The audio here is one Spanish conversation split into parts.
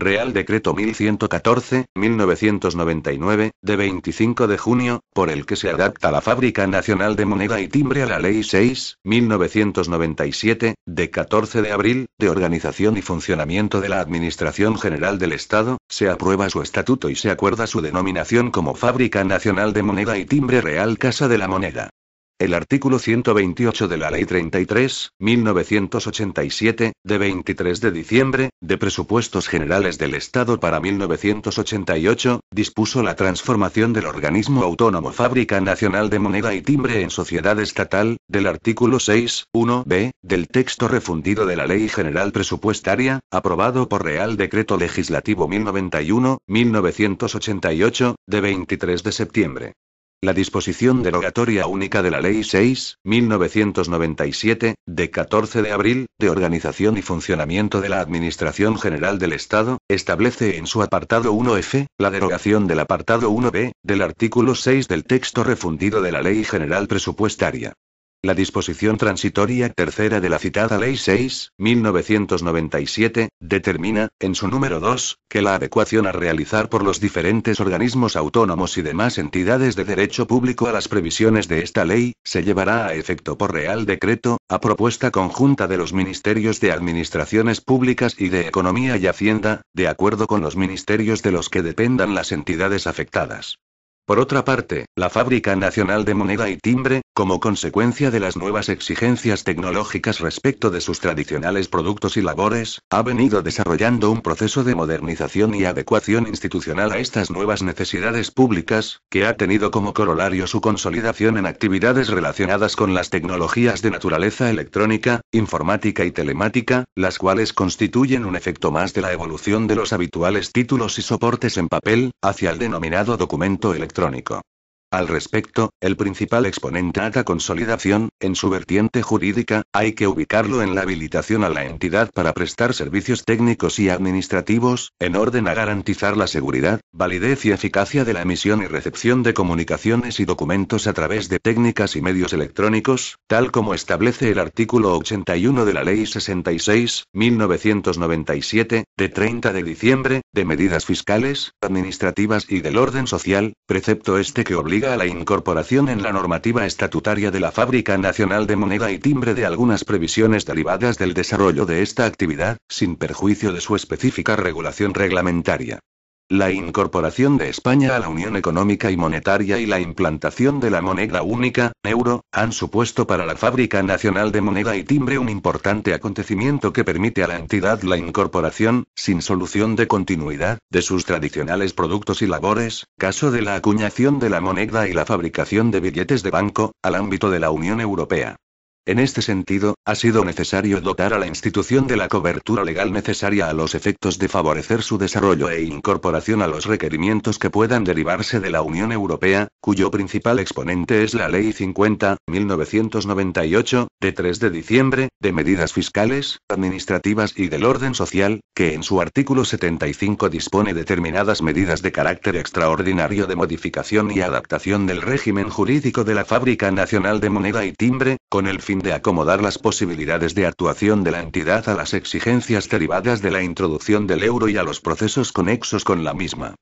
Real Decreto 1114-1999, de 25 de junio, por el que se adapta la Fábrica Nacional de Moneda y Timbre a la Ley 6-1997, de 14 de abril, de organización y funcionamiento de la Administración General del Estado, se aprueba su estatuto y se acuerda su denominación como Fábrica Nacional de Moneda y Timbre Real Casa de la Moneda. El artículo 128 de la Ley 33, 1987, de 23 de diciembre, de Presupuestos Generales del Estado para 1988, dispuso la transformación del organismo autónomo Fábrica Nacional de Moneda y Timbre en Sociedad Estatal, del artículo 6, 1b, del texto refundido de la Ley General Presupuestaria, aprobado por Real Decreto Legislativo 1091, 1988, de 23 de septiembre. La disposición derogatoria única de la Ley 6, 1997, de 14 de abril, de organización y funcionamiento de la Administración General del Estado, establece en su apartado 1F, la derogación del apartado 1B, del artículo 6 del texto refundido de la Ley General Presupuestaria. La disposición transitoria tercera de la citada Ley 6, 1997, determina, en su número 2, que la adecuación a realizar por los diferentes organismos autónomos y demás entidades de derecho público a las previsiones de esta ley, se llevará a efecto por Real Decreto, a propuesta conjunta de los Ministerios de Administraciones Públicas y de Economía y Hacienda, de acuerdo con los ministerios de los que dependan las entidades afectadas. Por otra parte, la Fábrica Nacional de Moneda y Timbre, como consecuencia de las nuevas exigencias tecnológicas respecto de sus tradicionales productos y labores, ha venido desarrollando un proceso de modernización y adecuación institucional a estas nuevas necesidades públicas, que ha tenido como corolario su consolidación en actividades relacionadas con las tecnologías de naturaleza electrónica, informática y telemática, las cuales constituyen un efecto más de la evolución de los habituales títulos y soportes en papel, hacia el denominado documento electrónico. Al respecto, el principal exponente la Consolidación, en su vertiente jurídica, hay que ubicarlo en la habilitación a la entidad para prestar servicios técnicos y administrativos, en orden a garantizar la seguridad, validez y eficacia de la emisión y recepción de comunicaciones y documentos a través de técnicas y medios electrónicos, tal como establece el artículo 81 de la Ley 66, 1997, de 30 de diciembre, de medidas fiscales, administrativas y del orden social, precepto este que obliga a la incorporación en la normativa estatutaria de la Fábrica Nacional de Moneda y Timbre de algunas previsiones derivadas del desarrollo de esta actividad, sin perjuicio de su específica regulación reglamentaria. La incorporación de España a la Unión Económica y Monetaria y la implantación de la moneda única, euro, han supuesto para la Fábrica Nacional de Moneda y Timbre un importante acontecimiento que permite a la entidad la incorporación, sin solución de continuidad, de sus tradicionales productos y labores, caso de la acuñación de la moneda y la fabricación de billetes de banco, al ámbito de la Unión Europea. En este sentido, ha sido necesario dotar a la institución de la cobertura legal necesaria a los efectos de favorecer su desarrollo e incorporación a los requerimientos que puedan derivarse de la Unión Europea, cuyo principal exponente es la Ley 50-1998, de 3 de diciembre, de medidas fiscales, administrativas y del orden social, que en su artículo 75 dispone determinadas medidas de carácter extraordinario de modificación y adaptación del régimen jurídico de la Fábrica Nacional de Moneda y Timbre, con el fin de acomodar las posibilidades de actuación de la entidad a las exigencias derivadas de la introducción del euro y a los procesos conexos con la misma.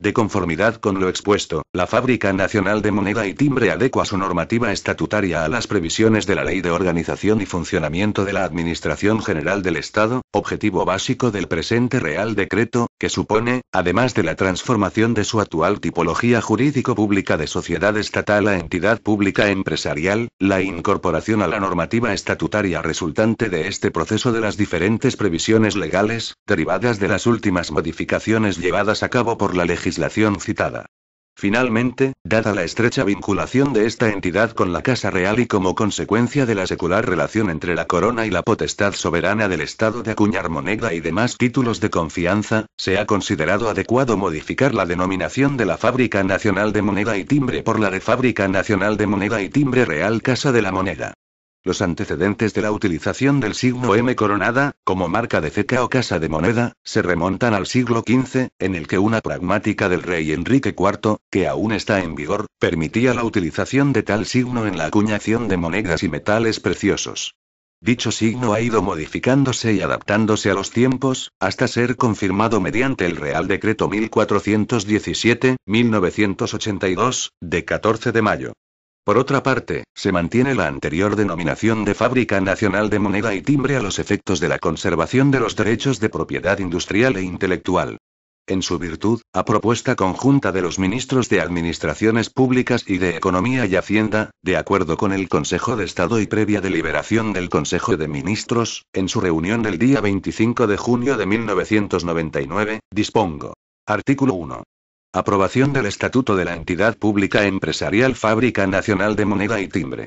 De conformidad con lo expuesto, la Fábrica Nacional de Moneda y Timbre adecua su normativa estatutaria a las previsiones de la Ley de Organización y Funcionamiento de la Administración General del Estado, objetivo básico del presente Real Decreto, que supone, además de la transformación de su actual tipología jurídico-pública de sociedad estatal a entidad pública empresarial, la incorporación a la normativa estatutaria resultante de este proceso de las diferentes previsiones legales, derivadas de las últimas modificaciones llevadas a cabo por la legislación citada. Finalmente, dada la estrecha vinculación de esta entidad con la Casa Real y como consecuencia de la secular relación entre la corona y la potestad soberana del Estado de acuñar moneda y demás títulos de confianza, se ha considerado adecuado modificar la denominación de la Fábrica Nacional de Moneda y Timbre por la de Fábrica Nacional de Moneda y Timbre Real Casa de la Moneda. Los antecedentes de la utilización del signo M coronada, como marca de ceca o casa de moneda, se remontan al siglo XV, en el que una pragmática del rey Enrique IV, que aún está en vigor, permitía la utilización de tal signo en la acuñación de monedas y metales preciosos. Dicho signo ha ido modificándose y adaptándose a los tiempos, hasta ser confirmado mediante el Real Decreto 1417-1982, de 14 de mayo. Por otra parte, se mantiene la anterior denominación de Fábrica Nacional de Moneda y Timbre a los efectos de la conservación de los derechos de propiedad industrial e intelectual. En su virtud, a propuesta conjunta de los ministros de Administraciones Públicas y de Economía y Hacienda, de acuerdo con el Consejo de Estado y previa deliberación del Consejo de Ministros, en su reunión del día 25 de junio de 1999, dispongo. Artículo 1. Aprobación del Estatuto de la Entidad Pública Empresarial Fábrica Nacional de Moneda y Timbre.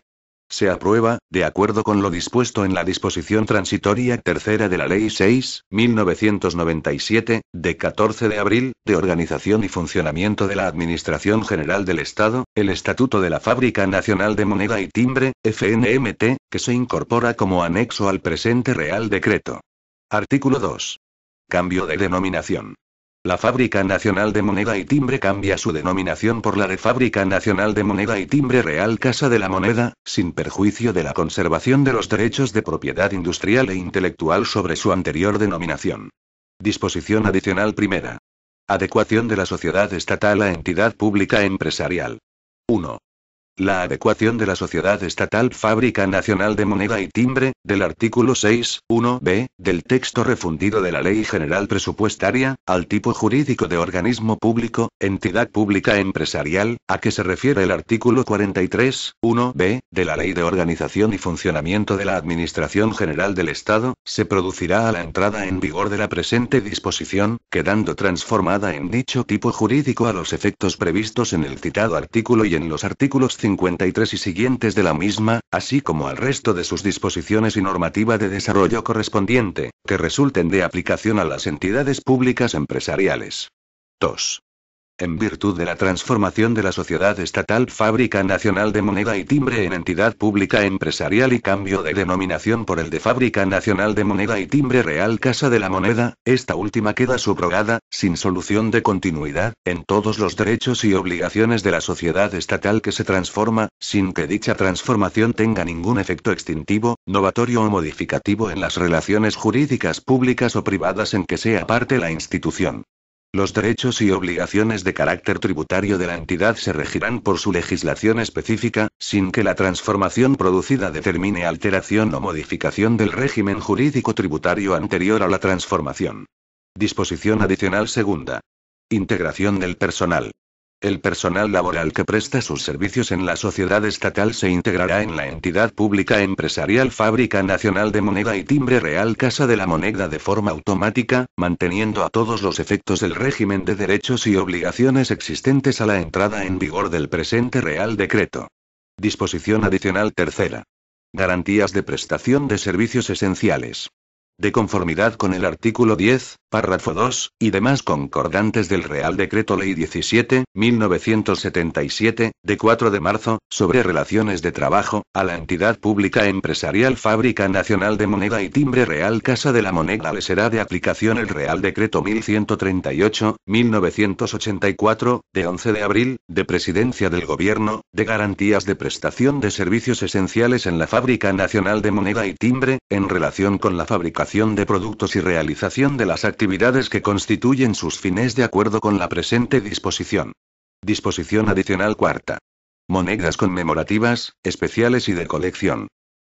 Se aprueba, de acuerdo con lo dispuesto en la disposición transitoria tercera de la Ley 6, 1997, de 14 de abril, de organización y funcionamiento de la Administración General del Estado, el Estatuto de la Fábrica Nacional de Moneda y Timbre, FNMT, que se incorpora como anexo al presente Real Decreto. Artículo 2. Cambio de denominación. La Fábrica Nacional de Moneda y Timbre cambia su denominación por la de Fábrica Nacional de Moneda y Timbre Real Casa de la Moneda, sin perjuicio de la conservación de los derechos de propiedad industrial e intelectual sobre su anterior denominación. Disposición adicional primera. Adecuación de la sociedad estatal a entidad pública empresarial. 1. La adecuación de la Sociedad Estatal Fábrica Nacional de Moneda y Timbre, del artículo 6, b del texto refundido de la Ley General Presupuestaria, al tipo jurídico de organismo público, entidad pública empresarial, a que se refiere el artículo 43, b de la Ley de Organización y Funcionamiento de la Administración General del Estado, se producirá a la entrada en vigor de la presente disposición, quedando transformada en dicho tipo jurídico a los efectos previstos en el citado artículo y en los artículos 53 y siguientes de la misma, así como al resto de sus disposiciones y normativa de desarrollo correspondiente, que resulten de aplicación a las entidades públicas empresariales. 2 en virtud de la transformación de la sociedad estatal Fábrica Nacional de Moneda y Timbre en entidad pública empresarial y cambio de denominación por el de Fábrica Nacional de Moneda y Timbre Real Casa de la Moneda, esta última queda subrogada, sin solución de continuidad, en todos los derechos y obligaciones de la sociedad estatal que se transforma, sin que dicha transformación tenga ningún efecto extintivo, novatorio o modificativo en las relaciones jurídicas públicas o privadas en que sea parte la institución. Los derechos y obligaciones de carácter tributario de la entidad se regirán por su legislación específica, sin que la transformación producida determine alteración o modificación del régimen jurídico tributario anterior a la transformación. Disposición adicional segunda. Integración del personal. El personal laboral que presta sus servicios en la sociedad estatal se integrará en la entidad pública empresarial Fábrica Nacional de Moneda y Timbre Real Casa de la Moneda de forma automática, manteniendo a todos los efectos el régimen de derechos y obligaciones existentes a la entrada en vigor del presente Real Decreto. Disposición adicional tercera. Garantías de prestación de servicios esenciales. De conformidad con el artículo 10, párrafo 2, y demás concordantes del Real Decreto Ley 17, 1977, de 4 de marzo, sobre relaciones de trabajo, a la entidad pública empresarial Fábrica Nacional de Moneda y Timbre Real Casa de la Moneda le será de aplicación el Real Decreto 1138, 1984, de 11 de abril, de Presidencia del Gobierno, de garantías de prestación de servicios esenciales en la Fábrica Nacional de Moneda y Timbre, en relación con la fabricación de productos y realización de las actividades actividades que constituyen sus fines de acuerdo con la presente disposición. Disposición adicional cuarta. Monedas conmemorativas, especiales y de colección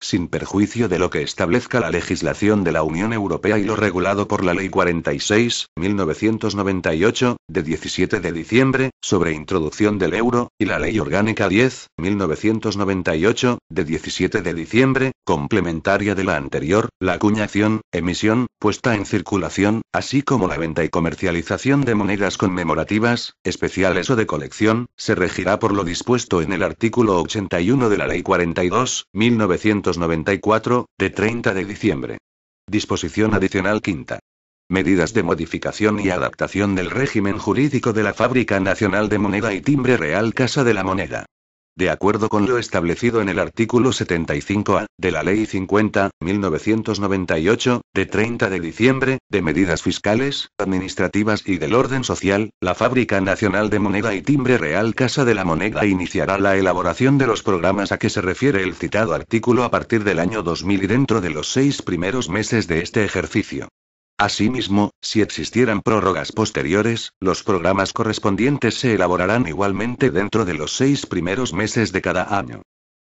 sin perjuicio de lo que establezca la legislación de la Unión Europea y lo regulado por la Ley 46-1998, de 17 de diciembre, sobre introducción del euro, y la Ley Orgánica 10-1998, de 17 de diciembre, complementaria de la anterior, la acuñación, emisión, puesta en circulación, así como la venta y comercialización de monedas conmemorativas, especiales o de colección, se regirá por lo dispuesto en el artículo 81 de la Ley 42, 1998. 94 de 30 de diciembre. Disposición adicional quinta. Medidas de modificación y adaptación del régimen jurídico de la Fábrica Nacional de Moneda y Timbre Real Casa de la Moneda de acuerdo con lo establecido en el artículo 75A de la Ley 50, 1998, de 30 de diciembre, de medidas fiscales, administrativas y del orden social, la Fábrica Nacional de Moneda y Timbre Real Casa de la Moneda iniciará la elaboración de los programas a que se refiere el citado artículo a partir del año 2000 y dentro de los seis primeros meses de este ejercicio. Asimismo, si existieran prórrogas posteriores, los programas correspondientes se elaborarán igualmente dentro de los seis primeros meses de cada año.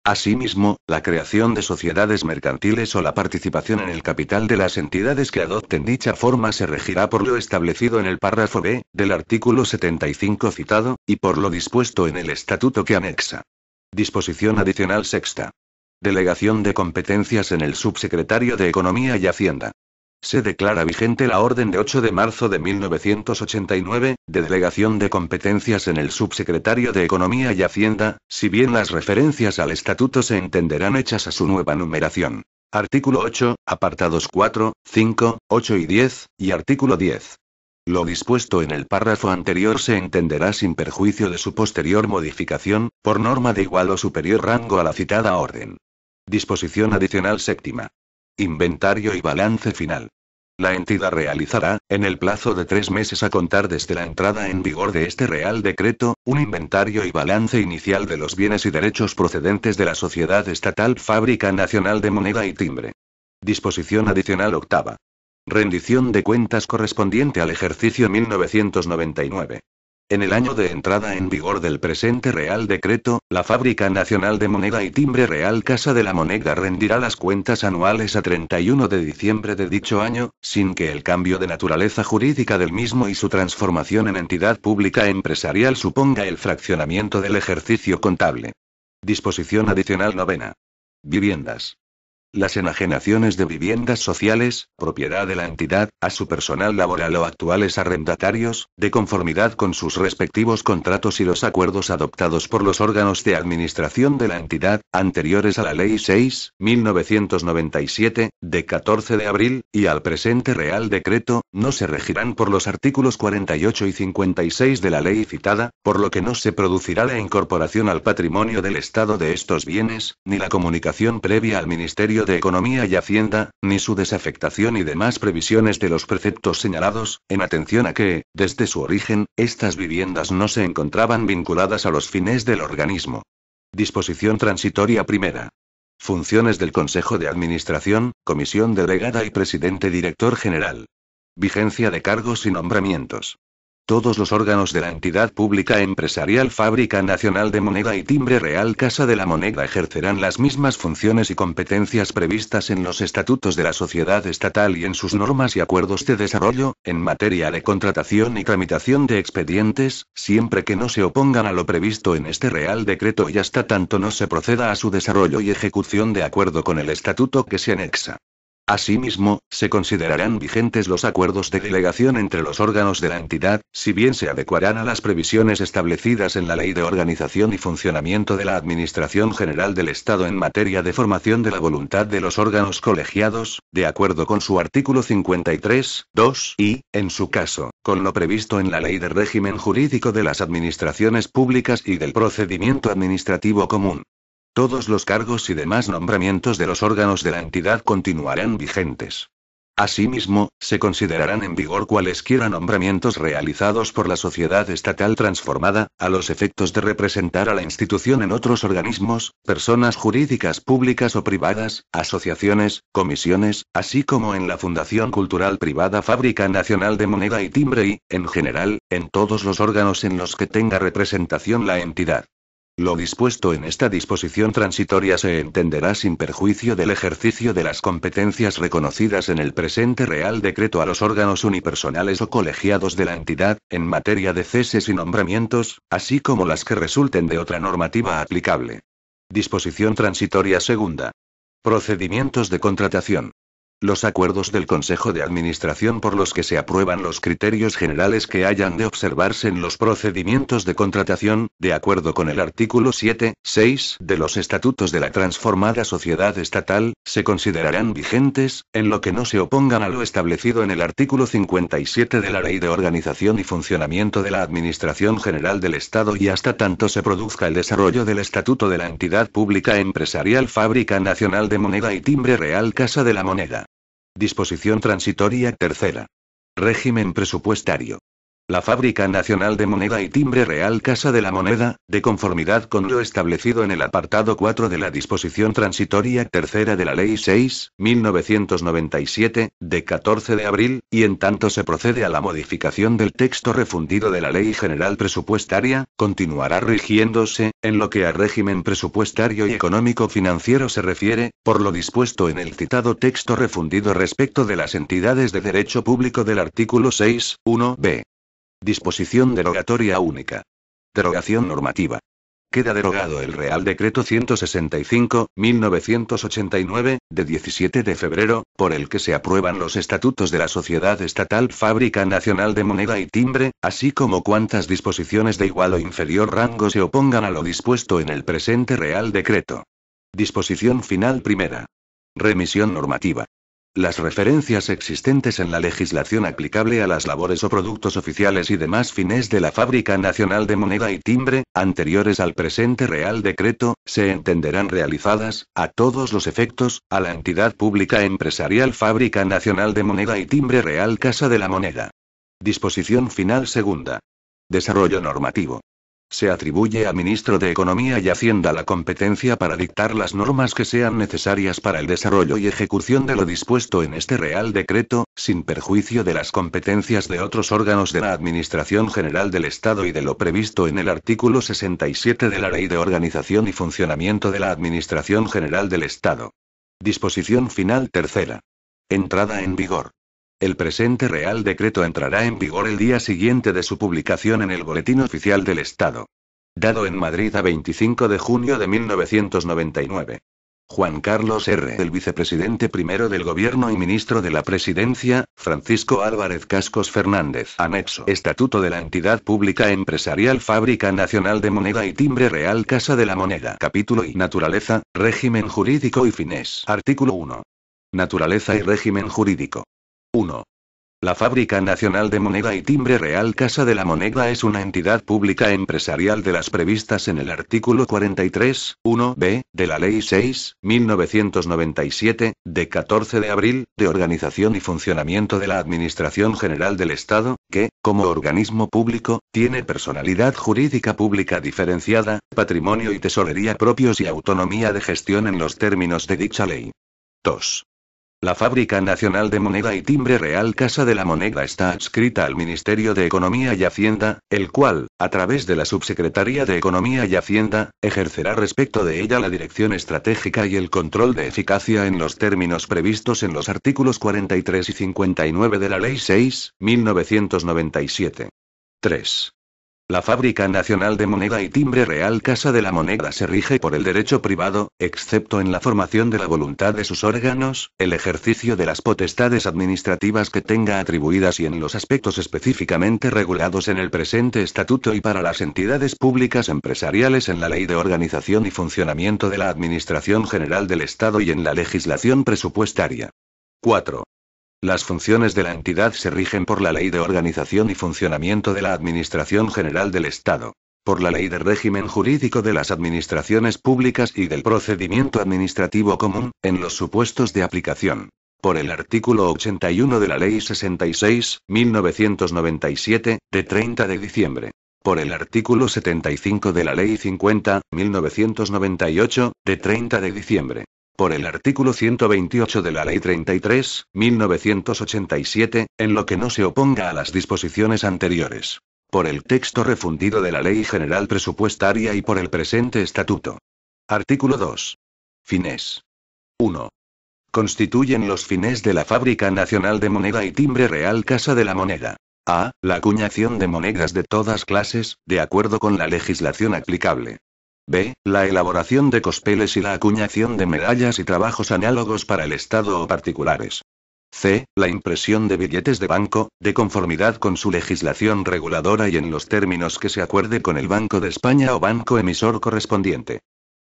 Asimismo, la creación de sociedades mercantiles o la participación en el capital de las entidades que adopten dicha forma se regirá por lo establecido en el párrafo B del artículo 75 citado, y por lo dispuesto en el estatuto que anexa. Disposición adicional sexta. Delegación de competencias en el subsecretario de Economía y Hacienda. Se declara vigente la Orden de 8 de marzo de 1989, de delegación de competencias en el subsecretario de Economía y Hacienda, si bien las referencias al estatuto se entenderán hechas a su nueva numeración. Artículo 8, apartados 4, 5, 8 y 10, y artículo 10. Lo dispuesto en el párrafo anterior se entenderá sin perjuicio de su posterior modificación, por norma de igual o superior rango a la citada orden. Disposición adicional séptima. Inventario y balance final. La entidad realizará, en el plazo de tres meses a contar desde la entrada en vigor de este Real Decreto, un inventario y balance inicial de los bienes y derechos procedentes de la Sociedad Estatal Fábrica Nacional de Moneda y Timbre. Disposición adicional octava. Rendición de cuentas correspondiente al ejercicio 1999. En el año de entrada en vigor del presente Real Decreto, la Fábrica Nacional de Moneda y Timbre Real Casa de la Moneda rendirá las cuentas anuales a 31 de diciembre de dicho año, sin que el cambio de naturaleza jurídica del mismo y su transformación en entidad pública empresarial suponga el fraccionamiento del ejercicio contable. Disposición adicional novena. Viviendas. Las enajenaciones de viviendas sociales, propiedad de la entidad, a su personal laboral o actuales arrendatarios, de conformidad con sus respectivos contratos y los acuerdos adoptados por los órganos de administración de la entidad, anteriores a la Ley 6, 1997, de 14 de abril, y al presente Real Decreto, no se regirán por los artículos 48 y 56 de la ley citada, por lo que no se producirá la incorporación al patrimonio del Estado de estos bienes, ni la comunicación previa al Ministerio de Economía y Hacienda, ni su desafectación y demás previsiones de los preceptos señalados, en atención a que, desde su origen, estas viviendas no se encontraban vinculadas a los fines del organismo. Disposición transitoria primera. Funciones del Consejo de Administración, Comisión Delegada y Presidente Director General. Vigencia de cargos y nombramientos. Todos los órganos de la entidad pública empresarial Fábrica Nacional de Moneda y Timbre Real Casa de la Moneda ejercerán las mismas funciones y competencias previstas en los estatutos de la sociedad estatal y en sus normas y acuerdos de desarrollo, en materia de contratación y tramitación de expedientes, siempre que no se opongan a lo previsto en este Real Decreto y hasta tanto no se proceda a su desarrollo y ejecución de acuerdo con el estatuto que se anexa. Asimismo, se considerarán vigentes los acuerdos de delegación entre los órganos de la entidad, si bien se adecuarán a las previsiones establecidas en la Ley de Organización y Funcionamiento de la Administración General del Estado en materia de formación de la voluntad de los órganos colegiados, de acuerdo con su artículo 53, 2 y, en su caso, con lo previsto en la Ley de Régimen Jurídico de las Administraciones Públicas y del Procedimiento Administrativo Común. Todos los cargos y demás nombramientos de los órganos de la entidad continuarán vigentes. Asimismo, se considerarán en vigor cualesquiera nombramientos realizados por la sociedad estatal transformada, a los efectos de representar a la institución en otros organismos, personas jurídicas públicas o privadas, asociaciones, comisiones, así como en la Fundación Cultural Privada Fábrica Nacional de Moneda y Timbre y, en general, en todos los órganos en los que tenga representación la entidad. Lo dispuesto en esta disposición transitoria se entenderá sin perjuicio del ejercicio de las competencias reconocidas en el presente Real Decreto a los órganos unipersonales o colegiados de la entidad, en materia de ceses y nombramientos, así como las que resulten de otra normativa aplicable. Disposición transitoria segunda. Procedimientos de contratación. Los acuerdos del Consejo de Administración por los que se aprueban los criterios generales que hayan de observarse en los procedimientos de contratación, de acuerdo con el artículo 7, 6 de los estatutos de la transformada sociedad estatal, se considerarán vigentes, en lo que no se opongan a lo establecido en el artículo 57 de la Ley de Organización y Funcionamiento de la Administración General del Estado y hasta tanto se produzca el desarrollo del estatuto de la entidad pública empresarial Fábrica Nacional de Moneda y Timbre Real Casa de la Moneda. Disposición transitoria tercera. Régimen presupuestario. La Fábrica Nacional de Moneda y Timbre Real Casa de la Moneda, de conformidad con lo establecido en el apartado 4 de la disposición transitoria tercera de la Ley 6, 1997, de 14 de abril, y en tanto se procede a la modificación del texto refundido de la Ley General Presupuestaria, continuará rigiéndose, en lo que a régimen presupuestario y económico financiero se refiere, por lo dispuesto en el citado texto refundido respecto de las entidades de derecho público del artículo 6, 1b. Disposición derogatoria única. Derogación normativa. Queda derogado el Real Decreto 165-1989, de 17 de febrero, por el que se aprueban los estatutos de la Sociedad Estatal Fábrica Nacional de Moneda y Timbre, así como cuantas disposiciones de igual o inferior rango se opongan a lo dispuesto en el presente Real Decreto. Disposición final primera. Remisión normativa. Las referencias existentes en la legislación aplicable a las labores o productos oficiales y demás fines de la Fábrica Nacional de Moneda y Timbre, anteriores al presente Real Decreto, se entenderán realizadas, a todos los efectos, a la entidad pública empresarial Fábrica Nacional de Moneda y Timbre Real Casa de la Moneda. Disposición final segunda. Desarrollo normativo. Se atribuye al ministro de Economía y Hacienda la competencia para dictar las normas que sean necesarias para el desarrollo y ejecución de lo dispuesto en este Real Decreto, sin perjuicio de las competencias de otros órganos de la Administración General del Estado y de lo previsto en el artículo 67 de la Ley de Organización y Funcionamiento de la Administración General del Estado. Disposición final tercera. Entrada en vigor. El presente Real Decreto entrará en vigor el día siguiente de su publicación en el Boletín Oficial del Estado. Dado en Madrid a 25 de junio de 1999. Juan Carlos R. El vicepresidente primero del Gobierno y ministro de la Presidencia, Francisco Álvarez Cascos Fernández. Anexo. Estatuto de la Entidad Pública Empresarial Fábrica Nacional de Moneda y Timbre Real Casa de la Moneda. Capítulo y Naturaleza, Régimen Jurídico y Fines. Artículo 1. Naturaleza y régimen jurídico. 1. La Fábrica Nacional de Moneda y Timbre Real Casa de la Moneda es una entidad pública empresarial de las previstas en el artículo 43, 1b, de la Ley 6, 1997, de 14 de abril, de organización y funcionamiento de la Administración General del Estado, que, como organismo público, tiene personalidad jurídica pública diferenciada, patrimonio y tesorería propios y autonomía de gestión en los términos de dicha ley. 2. La Fábrica Nacional de Moneda y Timbre Real Casa de la Moneda está adscrita al Ministerio de Economía y Hacienda, el cual, a través de la Subsecretaría de Economía y Hacienda, ejercerá respecto de ella la dirección estratégica y el control de eficacia en los términos previstos en los artículos 43 y 59 de la Ley 6, 1997. 3. La Fábrica Nacional de Moneda y Timbre Real Casa de la Moneda se rige por el derecho privado, excepto en la formación de la voluntad de sus órganos, el ejercicio de las potestades administrativas que tenga atribuidas y en los aspectos específicamente regulados en el presente estatuto y para las entidades públicas empresariales en la Ley de Organización y Funcionamiento de la Administración General del Estado y en la legislación presupuestaria. 4. Las funciones de la entidad se rigen por la Ley de Organización y Funcionamiento de la Administración General del Estado, por la Ley de Régimen Jurídico de las Administraciones Públicas y del Procedimiento Administrativo Común, en los supuestos de aplicación, por el artículo 81 de la Ley 66, 1997, de 30 de diciembre por el artículo 75 de la Ley 50, 1998, de 30 de diciembre, por el artículo 128 de la Ley 33, 1987, en lo que no se oponga a las disposiciones anteriores. Por el texto refundido de la Ley General Presupuestaria y por el presente Estatuto. Artículo 2. Fines. 1 constituyen los fines de la Fábrica Nacional de Moneda y Timbre Real Casa de la Moneda. A. La acuñación de monedas de todas clases, de acuerdo con la legislación aplicable. B. La elaboración de cospeles y la acuñación de medallas y trabajos análogos para el Estado o particulares. C. La impresión de billetes de banco, de conformidad con su legislación reguladora y en los términos que se acuerde con el Banco de España o banco emisor correspondiente.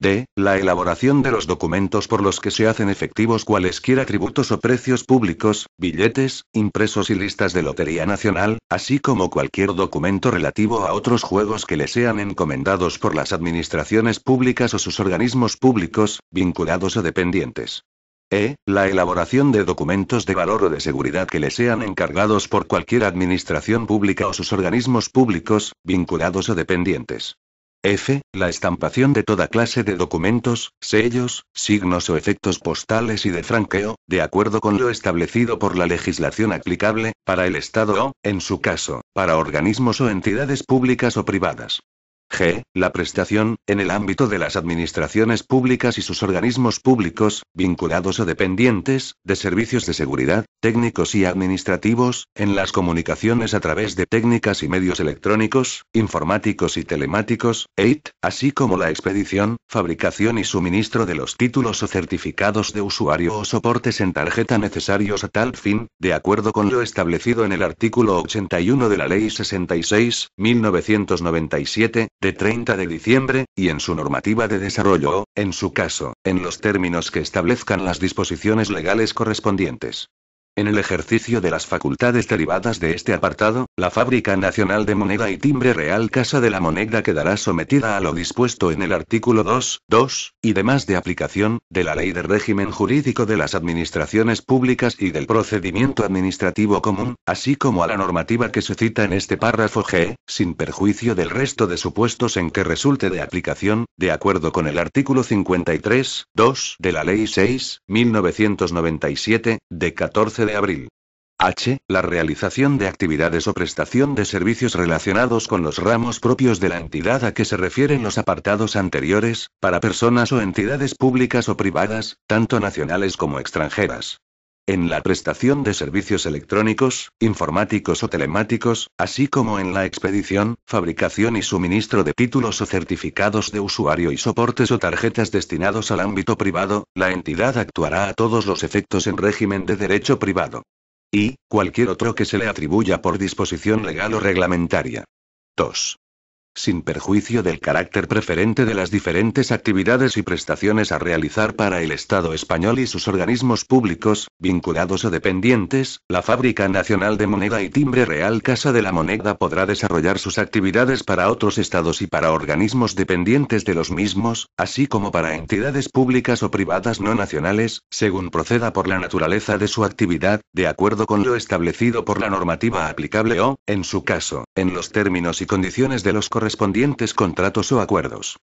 D. La elaboración de los documentos por los que se hacen efectivos cualesquiera tributos o precios públicos, billetes, impresos y listas de Lotería Nacional, así como cualquier documento relativo a otros juegos que le sean encomendados por las administraciones públicas o sus organismos públicos, vinculados o dependientes. E. La elaboración de documentos de valor o de seguridad que le sean encargados por cualquier administración pública o sus organismos públicos, vinculados o dependientes. F. La estampación de toda clase de documentos, sellos, signos o efectos postales y de franqueo, de acuerdo con lo establecido por la legislación aplicable, para el Estado o, en su caso, para organismos o entidades públicas o privadas. G. La prestación, en el ámbito de las administraciones públicas y sus organismos públicos, vinculados o dependientes, de servicios de seguridad, técnicos y administrativos, en las comunicaciones a través de técnicas y medios electrónicos, informáticos y telemáticos, EIT, así como la expedición, fabricación y suministro de los títulos o certificados de usuario o soportes en tarjeta necesarios a tal fin, de acuerdo con lo establecido en el artículo 81 de la Ley 66, 1997, de 30 de diciembre, y en su normativa de desarrollo o, en su caso, en los términos que establezcan las disposiciones legales correspondientes. En el ejercicio de las facultades derivadas de este apartado, la Fábrica Nacional de Moneda y Timbre Real Casa de la Moneda quedará sometida a lo dispuesto en el artículo 2, 2, y demás de aplicación, de la Ley de Régimen Jurídico de las Administraciones Públicas y del Procedimiento Administrativo Común, así como a la normativa que se cita en este párrafo G, sin perjuicio del resto de supuestos en que resulte de aplicación, de acuerdo con el artículo 53, 2 de la Ley 6, 1997, de 14 de abril. H. La realización de actividades o prestación de servicios relacionados con los ramos propios de la entidad a que se refieren los apartados anteriores, para personas o entidades públicas o privadas, tanto nacionales como extranjeras en la prestación de servicios electrónicos, informáticos o telemáticos, así como en la expedición, fabricación y suministro de títulos o certificados de usuario y soportes o tarjetas destinados al ámbito privado, la entidad actuará a todos los efectos en régimen de derecho privado. Y, cualquier otro que se le atribuya por disposición legal o reglamentaria. 2 sin perjuicio del carácter preferente de las diferentes actividades y prestaciones a realizar para el Estado español y sus organismos públicos, vinculados o dependientes, la Fábrica Nacional de Moneda y Timbre Real Casa de la Moneda podrá desarrollar sus actividades para otros estados y para organismos dependientes de los mismos, así como para entidades públicas o privadas no nacionales, según proceda por la naturaleza de su actividad, de acuerdo con lo establecido por la normativa aplicable o, en su caso, en los términos y condiciones de los correspondientes contratos o acuerdos.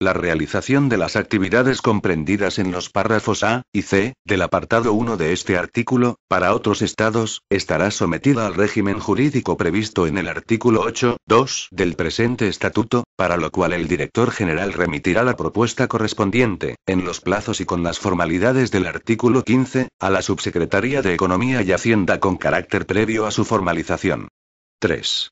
La realización de las actividades comprendidas en los párrafos A y C del apartado 1 de este artículo, para otros estados, estará sometida al régimen jurídico previsto en el artículo 8.2 del presente estatuto, para lo cual el director general remitirá la propuesta correspondiente, en los plazos y con las formalidades del artículo 15, a la Subsecretaría de Economía y Hacienda con carácter previo a su formalización. 3.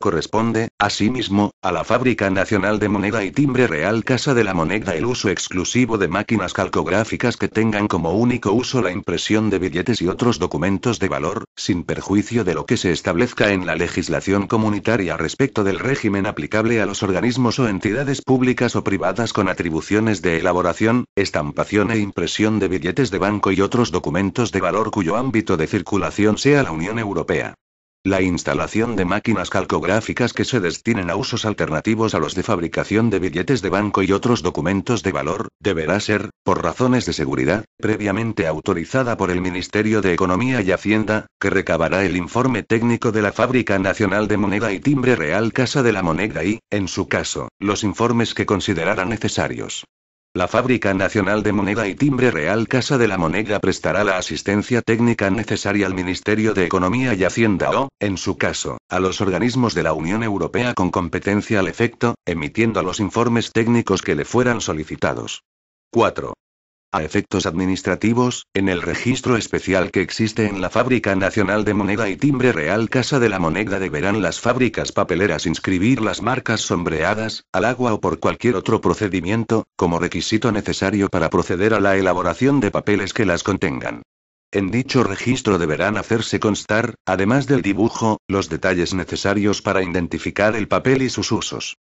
Corresponde, asimismo, a la Fábrica Nacional de Moneda y Timbre Real Casa de la Moneda el uso exclusivo de máquinas calcográficas que tengan como único uso la impresión de billetes y otros documentos de valor, sin perjuicio de lo que se establezca en la legislación comunitaria respecto del régimen aplicable a los organismos o entidades públicas o privadas con atribuciones de elaboración, estampación e impresión de billetes de banco y otros documentos de valor cuyo ámbito de circulación sea la Unión Europea. La instalación de máquinas calcográficas que se destinen a usos alternativos a los de fabricación de billetes de banco y otros documentos de valor, deberá ser, por razones de seguridad, previamente autorizada por el Ministerio de Economía y Hacienda, que recabará el informe técnico de la Fábrica Nacional de Moneda y Timbre Real Casa de la Moneda y, en su caso, los informes que considerara necesarios. La Fábrica Nacional de Moneda y Timbre Real Casa de la Moneda prestará la asistencia técnica necesaria al Ministerio de Economía y Hacienda o, en su caso, a los organismos de la Unión Europea con competencia al efecto, emitiendo los informes técnicos que le fueran solicitados. 4. A efectos administrativos, en el registro especial que existe en la Fábrica Nacional de Moneda y Timbre Real Casa de la Moneda deberán las fábricas papeleras inscribir las marcas sombreadas, al agua o por cualquier otro procedimiento, como requisito necesario para proceder a la elaboración de papeles que las contengan. En dicho registro deberán hacerse constar, además del dibujo, los detalles necesarios para identificar el papel y sus usos.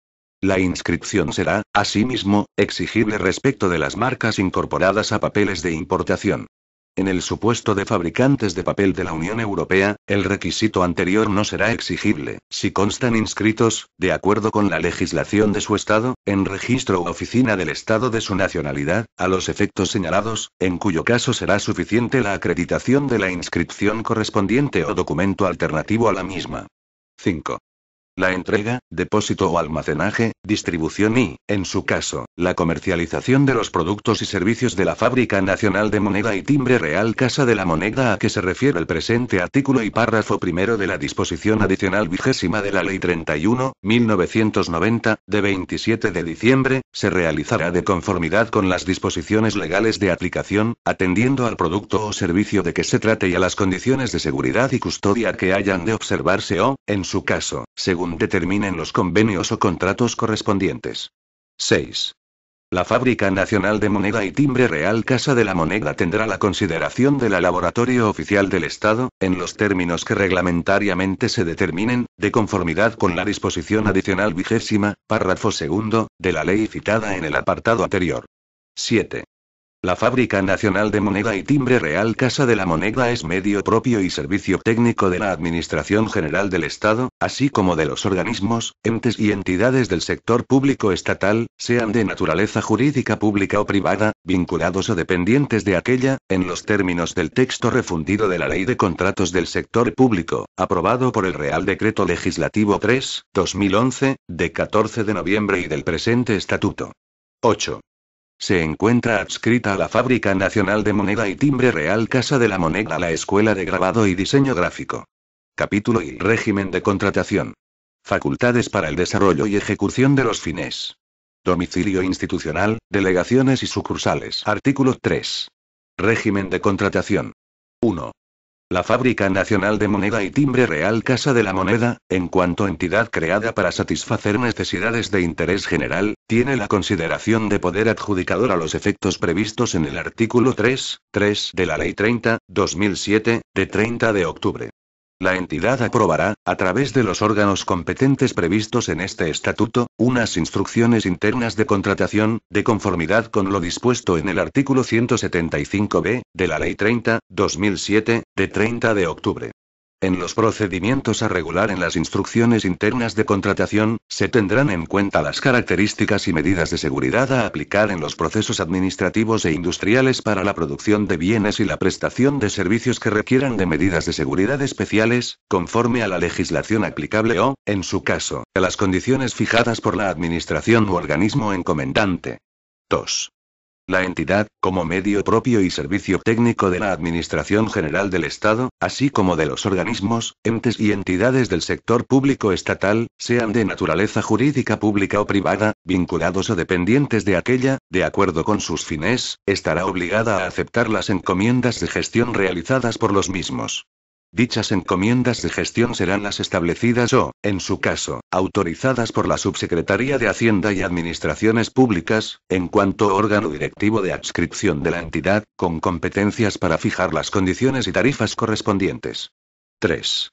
La inscripción será, asimismo, exigible respecto de las marcas incorporadas a papeles de importación. En el supuesto de fabricantes de papel de la Unión Europea, el requisito anterior no será exigible, si constan inscritos, de acuerdo con la legislación de su Estado, en registro u oficina del Estado de su nacionalidad, a los efectos señalados, en cuyo caso será suficiente la acreditación de la inscripción correspondiente o documento alternativo a la misma. 5 la entrega, depósito o almacenaje, distribución y, en su caso, la comercialización de los productos y servicios de la Fábrica Nacional de Moneda y Timbre Real Casa de la Moneda a que se refiere el presente artículo y párrafo primero de la disposición adicional vigésima de la Ley 31, 1990, de 27 de diciembre, se realizará de conformidad con las disposiciones legales de aplicación, atendiendo al producto o servicio de que se trate y a las condiciones de seguridad y custodia que hayan de observarse o, en su caso, según determinen los convenios o contratos correspondientes. 6. La Fábrica Nacional de Moneda y Timbre Real Casa de la Moneda tendrá la consideración de la Laboratorio Oficial del Estado, en los términos que reglamentariamente se determinen, de conformidad con la disposición adicional vigésima, párrafo segundo, de la ley citada en el apartado anterior. 7. La Fábrica Nacional de Moneda y Timbre Real Casa de la Moneda es medio propio y servicio técnico de la Administración General del Estado, así como de los organismos, entes y entidades del sector público estatal, sean de naturaleza jurídica pública o privada, vinculados o dependientes de aquella, en los términos del texto refundido de la Ley de Contratos del Sector Público, aprobado por el Real Decreto Legislativo 3, 2011, de 14 de noviembre y del presente estatuto. 8. Se encuentra adscrita a la Fábrica Nacional de Moneda y Timbre Real Casa de la Moneda, la Escuela de Grabado y Diseño Gráfico. Capítulo I régimen de contratación. Facultades para el desarrollo y ejecución de los fines. Domicilio institucional, delegaciones y sucursales. Artículo 3. Régimen de contratación la Fábrica Nacional de Moneda y Timbre Real Casa de la Moneda, en cuanto entidad creada para satisfacer necesidades de interés general, tiene la consideración de poder adjudicador a los efectos previstos en el artículo 3, 3 de la Ley 30, 2007, de 30 de octubre. La entidad aprobará, a través de los órganos competentes previstos en este estatuto, unas instrucciones internas de contratación, de conformidad con lo dispuesto en el artículo 175b, de la Ley 30, 2007, de 30 de octubre en los procedimientos a regular en las instrucciones internas de contratación, se tendrán en cuenta las características y medidas de seguridad a aplicar en los procesos administrativos e industriales para la producción de bienes y la prestación de servicios que requieran de medidas de seguridad especiales, conforme a la legislación aplicable o, en su caso, a las condiciones fijadas por la administración u organismo encomendante. 2 la entidad, como medio propio y servicio técnico de la Administración General del Estado, así como de los organismos, entes y entidades del sector público estatal, sean de naturaleza jurídica pública o privada, vinculados o dependientes de aquella, de acuerdo con sus fines, estará obligada a aceptar las encomiendas de gestión realizadas por los mismos. Dichas encomiendas de gestión serán las establecidas o, en su caso, autorizadas por la Subsecretaría de Hacienda y Administraciones Públicas, en cuanto órgano directivo de adscripción de la entidad, con competencias para fijar las condiciones y tarifas correspondientes. 3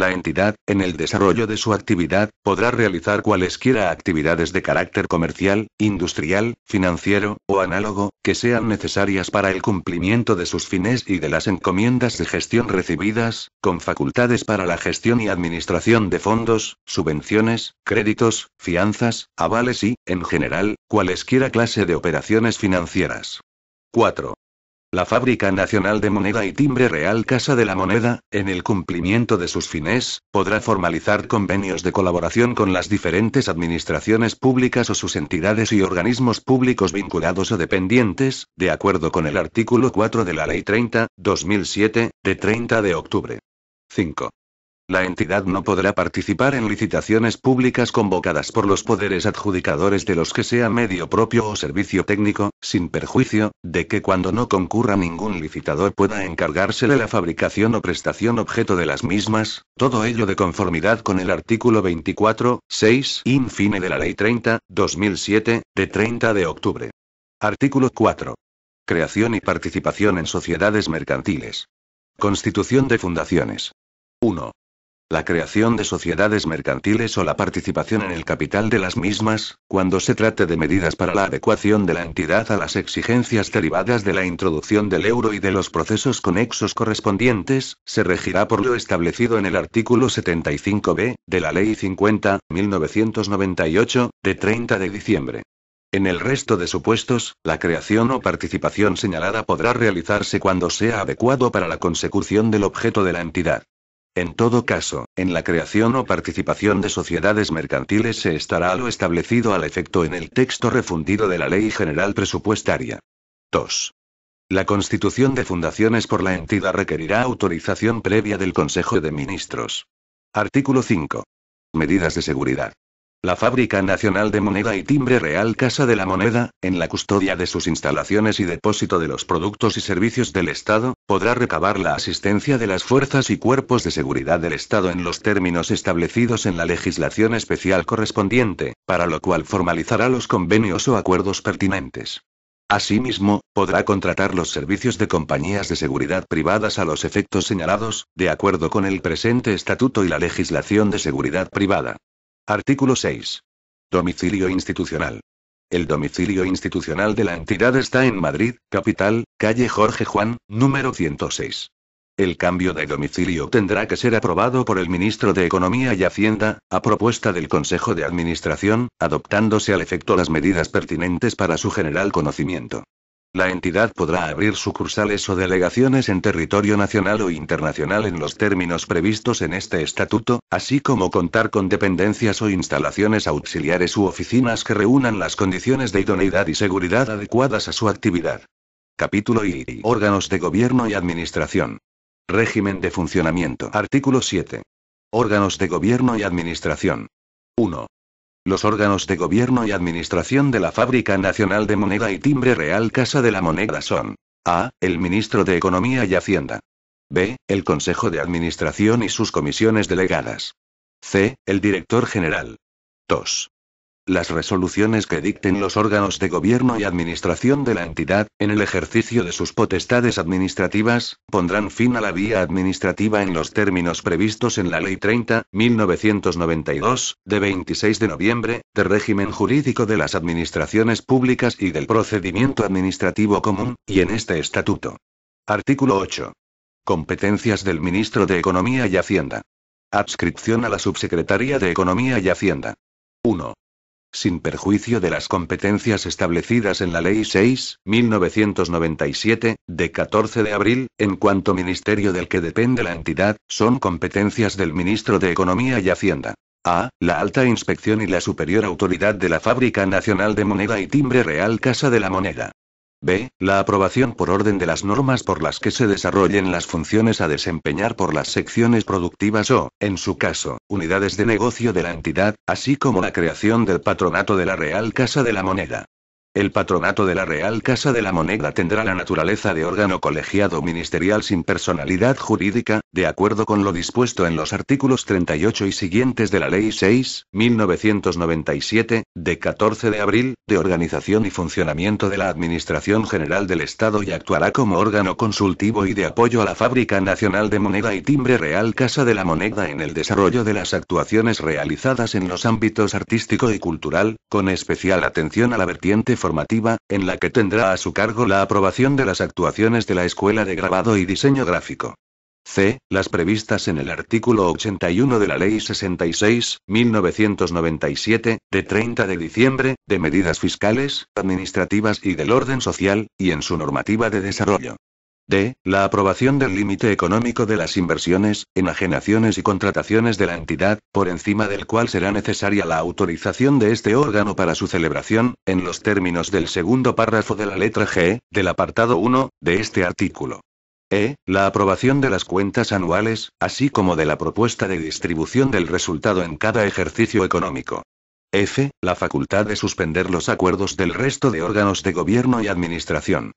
la entidad, en el desarrollo de su actividad, podrá realizar cualesquiera actividades de carácter comercial, industrial, financiero, o análogo, que sean necesarias para el cumplimiento de sus fines y de las encomiendas de gestión recibidas, con facultades para la gestión y administración de fondos, subvenciones, créditos, fianzas, avales y, en general, cualesquiera clase de operaciones financieras. 4 la Fábrica Nacional de Moneda y Timbre Real Casa de la Moneda, en el cumplimiento de sus fines, podrá formalizar convenios de colaboración con las diferentes administraciones públicas o sus entidades y organismos públicos vinculados o dependientes, de acuerdo con el artículo 4 de la Ley 30, 2007, de 30 de octubre. 5. La entidad no podrá participar en licitaciones públicas convocadas por los poderes adjudicadores de los que sea medio propio o servicio técnico, sin perjuicio, de que cuando no concurra ningún licitador pueda encargársele la fabricación o prestación objeto de las mismas, todo ello de conformidad con el artículo 24, 6, infine de la Ley 30, 2007, de 30 de octubre. Artículo 4. Creación y participación en sociedades mercantiles. Constitución de fundaciones. 1 la creación de sociedades mercantiles o la participación en el capital de las mismas, cuando se trate de medidas para la adecuación de la entidad a las exigencias derivadas de la introducción del euro y de los procesos conexos correspondientes, se regirá por lo establecido en el artículo 75b, de la Ley 50, 1998, de 30 de diciembre. En el resto de supuestos, la creación o participación señalada podrá realizarse cuando sea adecuado para la consecución del objeto de la entidad. En todo caso, en la creación o participación de sociedades mercantiles se estará lo establecido al efecto en el texto refundido de la Ley General Presupuestaria. 2. La constitución de fundaciones por la entidad requerirá autorización previa del Consejo de Ministros. Artículo 5. Medidas de seguridad. La Fábrica Nacional de Moneda y Timbre Real Casa de la Moneda, en la custodia de sus instalaciones y depósito de los productos y servicios del Estado, podrá recabar la asistencia de las fuerzas y cuerpos de seguridad del Estado en los términos establecidos en la legislación especial correspondiente, para lo cual formalizará los convenios o acuerdos pertinentes. Asimismo, podrá contratar los servicios de compañías de seguridad privadas a los efectos señalados, de acuerdo con el presente estatuto y la legislación de seguridad privada. Artículo 6. Domicilio institucional. El domicilio institucional de la entidad está en Madrid, capital, calle Jorge Juan, número 106. El cambio de domicilio tendrá que ser aprobado por el ministro de Economía y Hacienda, a propuesta del Consejo de Administración, adoptándose al efecto las medidas pertinentes para su general conocimiento. La entidad podrá abrir sucursales o delegaciones en territorio nacional o internacional en los términos previstos en este estatuto, así como contar con dependencias o instalaciones auxiliares u oficinas que reúnan las condiciones de idoneidad y seguridad adecuadas a su actividad. Capítulo I: órganos de gobierno y administración. Régimen de funcionamiento. Artículo 7. Órganos de gobierno y administración. 1 los órganos de gobierno y administración de la Fábrica Nacional de Moneda y Timbre Real Casa de la Moneda son A. El ministro de Economía y Hacienda. B. El Consejo de Administración y sus comisiones delegadas. C. El director general. 2 las resoluciones que dicten los órganos de gobierno y administración de la entidad, en el ejercicio de sus potestades administrativas, pondrán fin a la vía administrativa en los términos previstos en la Ley 30, 1992, de 26 de noviembre, de régimen jurídico de las administraciones públicas y del procedimiento administrativo común, y en este estatuto. Artículo 8. Competencias del Ministro de Economía y Hacienda. Adscripción a la Subsecretaría de Economía y Hacienda. 1 sin perjuicio de las competencias establecidas en la Ley 6, 1997, de 14 de abril, en cuanto ministerio del que depende la entidad, son competencias del ministro de Economía y Hacienda. A. La Alta Inspección y la Superior Autoridad de la Fábrica Nacional de Moneda y Timbre Real Casa de la Moneda. B. La aprobación por orden de las normas por las que se desarrollen las funciones a desempeñar por las secciones productivas o, en su caso, unidades de negocio de la entidad, así como la creación del patronato de la Real Casa de la Moneda. El patronato de la Real Casa de la Moneda tendrá la naturaleza de órgano colegiado ministerial sin personalidad jurídica, de acuerdo con lo dispuesto en los artículos 38 y siguientes de la Ley 6, 1997, de 14 de abril, de organización y funcionamiento de la Administración General del Estado y actuará como órgano consultivo y de apoyo a la Fábrica Nacional de Moneda y Timbre Real Casa de la Moneda en el desarrollo de las actuaciones realizadas en los ámbitos artístico y cultural, con especial atención a la vertiente formativa, en la que tendrá a su cargo la aprobación de las actuaciones de la Escuela de Grabado y Diseño Gráfico. C. Las previstas en el artículo 81 de la Ley 66, 1997, de 30 de diciembre, de medidas fiscales, administrativas y del orden social, y en su normativa de desarrollo. D. La aprobación del límite económico de las inversiones, enajenaciones y contrataciones de la entidad, por encima del cual será necesaria la autorización de este órgano para su celebración, en los términos del segundo párrafo de la letra G, del apartado 1, de este artículo. E. La aprobación de las cuentas anuales, así como de la propuesta de distribución del resultado en cada ejercicio económico. F. La facultad de suspender los acuerdos del resto de órganos de gobierno y administración.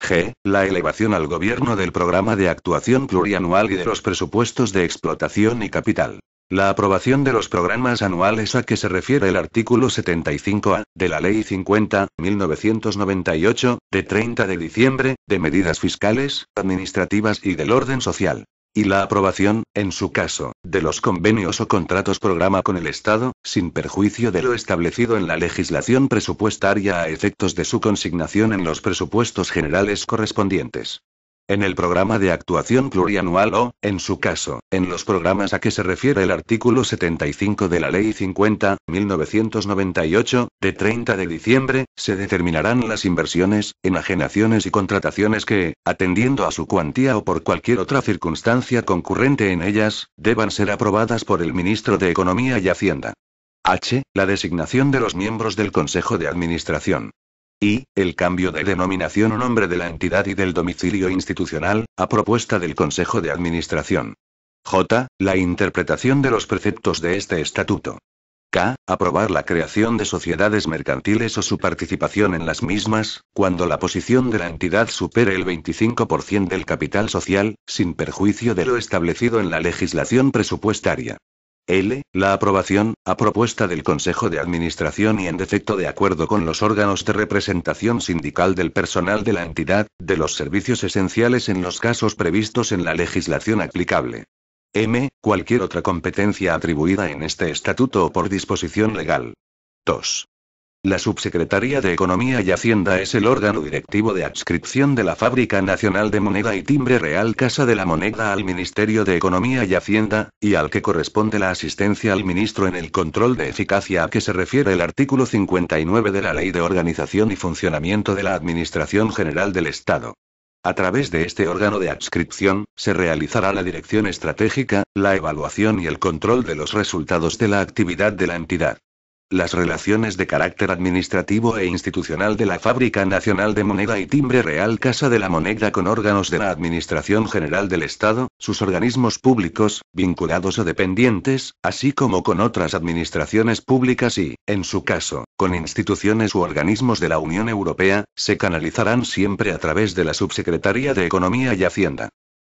G. La elevación al gobierno del programa de actuación plurianual y de los presupuestos de explotación y capital. La aprobación de los programas anuales a que se refiere el artículo 75A de la Ley 50, 1998, de 30 de diciembre, de medidas fiscales, administrativas y del orden social y la aprobación, en su caso, de los convenios o contratos programa con el Estado, sin perjuicio de lo establecido en la legislación presupuestaria a efectos de su consignación en los presupuestos generales correspondientes. En el programa de actuación plurianual o, en su caso, en los programas a que se refiere el artículo 75 de la Ley 50, 1998, de 30 de diciembre, se determinarán las inversiones, enajenaciones y contrataciones que, atendiendo a su cuantía o por cualquier otra circunstancia concurrente en ellas, deban ser aprobadas por el ministro de Economía y Hacienda. H. La designación de los miembros del Consejo de Administración. Y, el cambio de denominación o nombre de la entidad y del domicilio institucional, a propuesta del Consejo de Administración. J. La interpretación de los preceptos de este estatuto. K. Aprobar la creación de sociedades mercantiles o su participación en las mismas, cuando la posición de la entidad supere el 25% del capital social, sin perjuicio de lo establecido en la legislación presupuestaria. L. La aprobación, a propuesta del Consejo de Administración y en defecto de acuerdo con los órganos de representación sindical del personal de la entidad, de los servicios esenciales en los casos previstos en la legislación aplicable. M. Cualquier otra competencia atribuida en este estatuto o por disposición legal. 2. La Subsecretaría de Economía y Hacienda es el órgano directivo de adscripción de la Fábrica Nacional de Moneda y Timbre Real Casa de la Moneda al Ministerio de Economía y Hacienda, y al que corresponde la asistencia al ministro en el control de eficacia a que se refiere el artículo 59 de la Ley de Organización y Funcionamiento de la Administración General del Estado. A través de este órgano de adscripción, se realizará la dirección estratégica, la evaluación y el control de los resultados de la actividad de la entidad. Las relaciones de carácter administrativo e institucional de la Fábrica Nacional de Moneda y Timbre Real Casa de la Moneda con órganos de la Administración General del Estado, sus organismos públicos, vinculados o dependientes, así como con otras administraciones públicas y, en su caso, con instituciones u organismos de la Unión Europea, se canalizarán siempre a través de la Subsecretaría de Economía y Hacienda.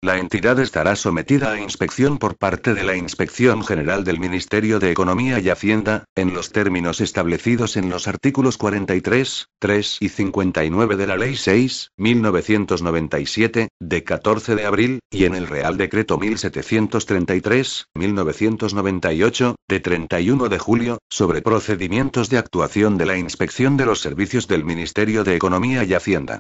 La entidad estará sometida a inspección por parte de la Inspección General del Ministerio de Economía y Hacienda, en los términos establecidos en los artículos 43, 3 y 59 de la Ley 6, 1997, de 14 de abril, y en el Real Decreto 1733, 1998, de 31 de julio, sobre procedimientos de actuación de la inspección de los servicios del Ministerio de Economía y Hacienda.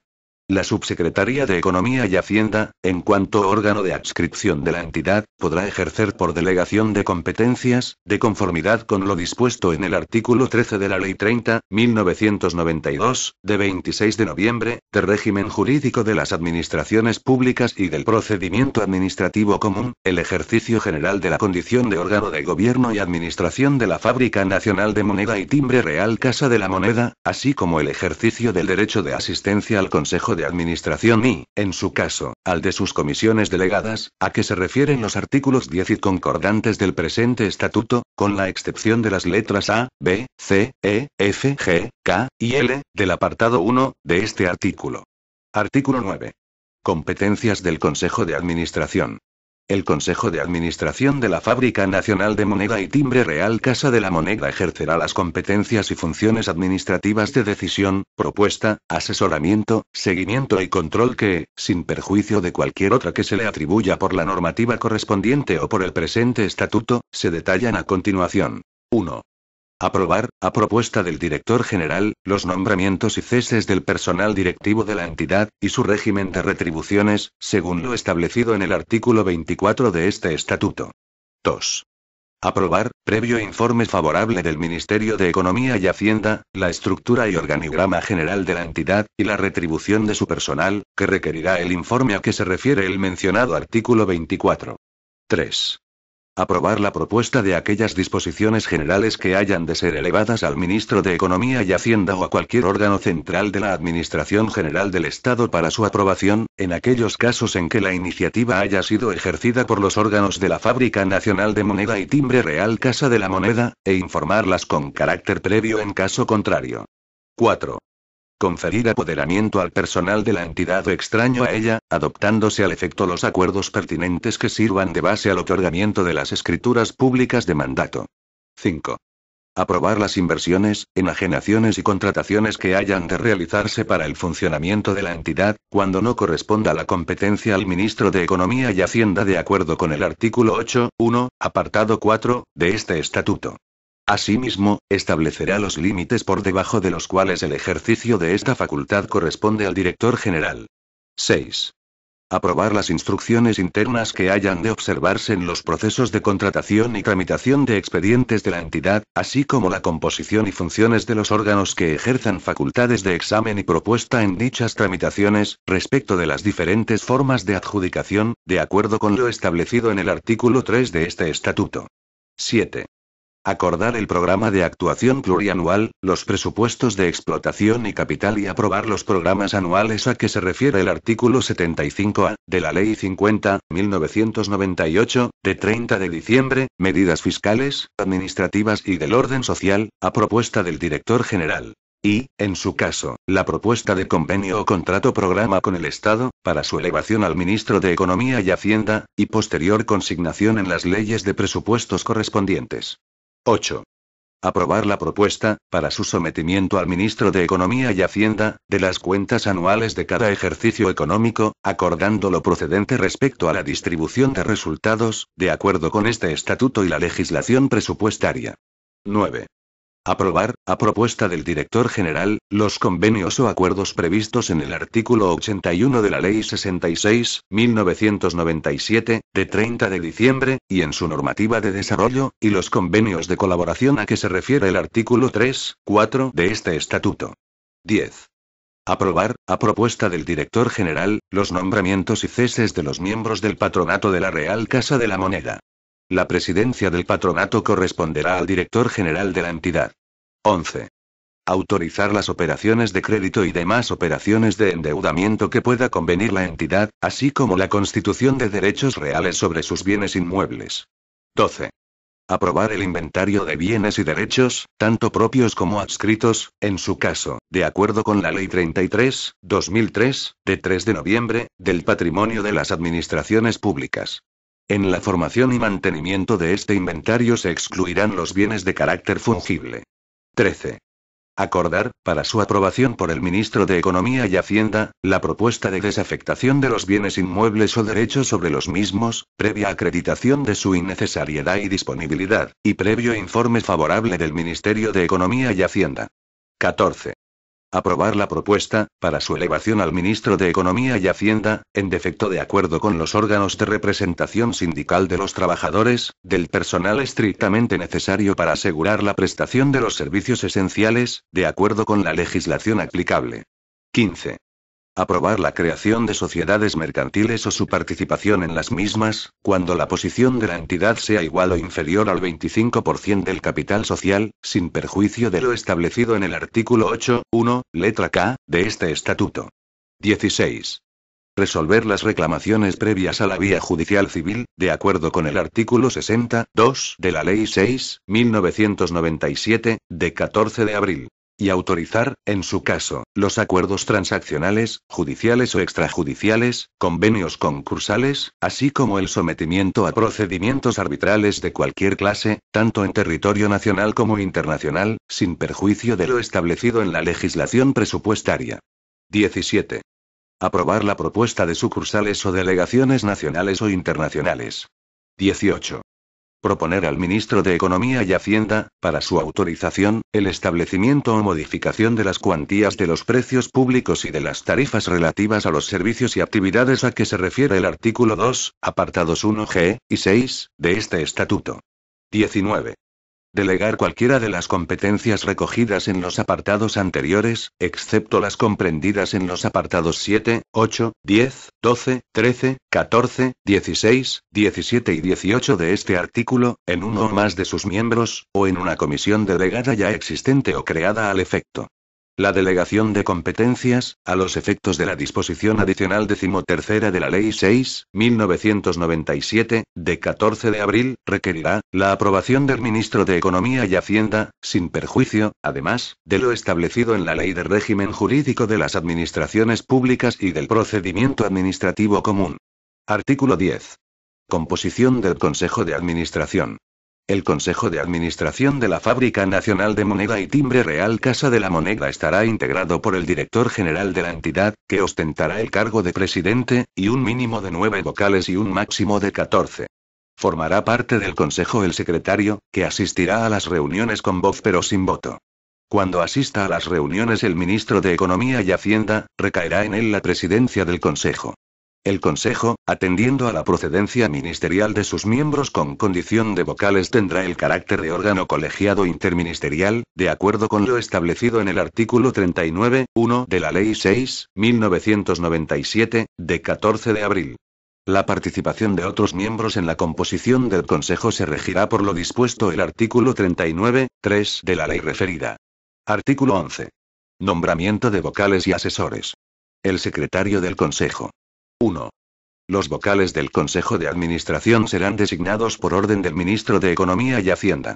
La Subsecretaría de Economía y Hacienda, en cuanto órgano de adscripción de la entidad, podrá ejercer por delegación de competencias, de conformidad con lo dispuesto en el artículo 13 de la Ley 30, 1992, de 26 de noviembre, de régimen jurídico de las administraciones públicas y del procedimiento administrativo común, el ejercicio general de la condición de órgano de gobierno y administración de la Fábrica Nacional de Moneda y Timbre Real Casa de la Moneda, así como el ejercicio del derecho de asistencia al Consejo de administración y, en su caso, al de sus comisiones delegadas, a que se refieren los artículos 10 y concordantes del presente estatuto, con la excepción de las letras A, B, C, E, F, G, K y L, del apartado 1, de este artículo. Artículo 9. Competencias del Consejo de Administración. El Consejo de Administración de la Fábrica Nacional de Moneda y Timbre Real Casa de la Moneda ejercerá las competencias y funciones administrativas de decisión, propuesta, asesoramiento, seguimiento y control que, sin perjuicio de cualquier otra que se le atribuya por la normativa correspondiente o por el presente estatuto, se detallan a continuación. 1. Aprobar, a propuesta del director general, los nombramientos y ceses del personal directivo de la entidad, y su régimen de retribuciones, según lo establecido en el artículo 24 de este estatuto. 2. Aprobar, previo informe favorable del Ministerio de Economía y Hacienda, la estructura y organigrama general de la entidad, y la retribución de su personal, que requerirá el informe a que se refiere el mencionado artículo 24. 3. Aprobar la propuesta de aquellas disposiciones generales que hayan de ser elevadas al ministro de Economía y Hacienda o a cualquier órgano central de la Administración General del Estado para su aprobación, en aquellos casos en que la iniciativa haya sido ejercida por los órganos de la Fábrica Nacional de Moneda y Timbre Real Casa de la Moneda, e informarlas con carácter previo en caso contrario. 4 conferir apoderamiento al personal de la entidad o extraño a ella, adoptándose al efecto los acuerdos pertinentes que sirvan de base al otorgamiento de las escrituras públicas de mandato. 5. Aprobar las inversiones, enajenaciones y contrataciones que hayan de realizarse para el funcionamiento de la entidad, cuando no corresponda la competencia al ministro de Economía y Hacienda de acuerdo con el artículo 8.1, apartado 4, de este estatuto. Asimismo, establecerá los límites por debajo de los cuales el ejercicio de esta facultad corresponde al director general. 6. Aprobar las instrucciones internas que hayan de observarse en los procesos de contratación y tramitación de expedientes de la entidad, así como la composición y funciones de los órganos que ejerzan facultades de examen y propuesta en dichas tramitaciones, respecto de las diferentes formas de adjudicación, de acuerdo con lo establecido en el artículo 3 de este estatuto. 7. Acordar el programa de actuación plurianual, los presupuestos de explotación y capital y aprobar los programas anuales a que se refiere el artículo 75A de la Ley 50, 1998, de 30 de diciembre, medidas fiscales, administrativas y del orden social, a propuesta del director general. Y, en su caso, la propuesta de convenio o contrato programa con el Estado, para su elevación al ministro de Economía y Hacienda, y posterior consignación en las leyes de presupuestos correspondientes. 8. Aprobar la propuesta, para su sometimiento al ministro de Economía y Hacienda, de las cuentas anuales de cada ejercicio económico, acordando lo procedente respecto a la distribución de resultados, de acuerdo con este estatuto y la legislación presupuestaria. 9. Aprobar, a propuesta del director general, los convenios o acuerdos previstos en el artículo 81 de la Ley 66, 1997, de 30 de diciembre, y en su normativa de desarrollo, y los convenios de colaboración a que se refiere el artículo 3, 4 de este estatuto. 10. Aprobar, a propuesta del director general, los nombramientos y ceses de los miembros del patronato de la Real Casa de la Moneda. La presidencia del patronato corresponderá al director general de la entidad. 11. Autorizar las operaciones de crédito y demás operaciones de endeudamiento que pueda convenir la entidad, así como la constitución de derechos reales sobre sus bienes inmuebles. 12. Aprobar el inventario de bienes y derechos, tanto propios como adscritos, en su caso, de acuerdo con la Ley 33, 2003, de 3 de noviembre, del patrimonio de las administraciones públicas. En la formación y mantenimiento de este inventario se excluirán los bienes de carácter fungible. 13. Acordar, para su aprobación por el ministro de Economía y Hacienda, la propuesta de desafectación de los bienes inmuebles o derechos sobre los mismos, previa acreditación de su innecesariedad y disponibilidad, y previo informe favorable del Ministerio de Economía y Hacienda. 14 aprobar la propuesta, para su elevación al ministro de Economía y Hacienda, en defecto de acuerdo con los órganos de representación sindical de los trabajadores, del personal estrictamente necesario para asegurar la prestación de los servicios esenciales, de acuerdo con la legislación aplicable. 15 aprobar la creación de sociedades mercantiles o su participación en las mismas, cuando la posición de la entidad sea igual o inferior al 25% del capital social, sin perjuicio de lo establecido en el artículo 81, letra K, de este estatuto. 16. Resolver las reclamaciones previas a la vía judicial civil, de acuerdo con el artículo 60, 2 de la Ley 6, 1997, de 14 de abril y autorizar, en su caso, los acuerdos transaccionales, judiciales o extrajudiciales, convenios concursales, así como el sometimiento a procedimientos arbitrales de cualquier clase, tanto en territorio nacional como internacional, sin perjuicio de lo establecido en la legislación presupuestaria. 17. Aprobar la propuesta de sucursales o delegaciones nacionales o internacionales. 18 proponer al ministro de Economía y Hacienda, para su autorización, el establecimiento o modificación de las cuantías de los precios públicos y de las tarifas relativas a los servicios y actividades a que se refiere el artículo 2, apartados 1g y 6, de este estatuto. 19. Delegar cualquiera de las competencias recogidas en los apartados anteriores, excepto las comprendidas en los apartados 7, 8, 10, 12, 13, 14, 16, 17 y 18 de este artículo, en uno o más de sus miembros, o en una comisión delegada ya existente o creada al efecto. La delegación de competencias, a los efectos de la disposición adicional decimotercera de la Ley 6, 1997, de 14 de abril, requerirá la aprobación del ministro de Economía y Hacienda, sin perjuicio, además, de lo establecido en la Ley de Régimen Jurídico de las Administraciones Públicas y del Procedimiento Administrativo Común. Artículo 10. Composición del Consejo de Administración. El Consejo de Administración de la Fábrica Nacional de Moneda y Timbre Real Casa de la Moneda estará integrado por el director general de la entidad, que ostentará el cargo de presidente, y un mínimo de nueve vocales y un máximo de catorce. Formará parte del Consejo el secretario, que asistirá a las reuniones con voz pero sin voto. Cuando asista a las reuniones el ministro de Economía y Hacienda, recaerá en él la presidencia del Consejo. El Consejo, atendiendo a la procedencia ministerial de sus miembros con condición de vocales, tendrá el carácter de órgano colegiado interministerial, de acuerdo con lo establecido en el artículo 39, 1 de la Ley 6, 1997, de 14 de abril. La participación de otros miembros en la composición del Consejo se regirá por lo dispuesto el artículo 39, 3 de la ley referida. Artículo 11. Nombramiento de vocales y asesores. El secretario del Consejo 1. Los vocales del Consejo de Administración serán designados por orden del Ministro de Economía y Hacienda.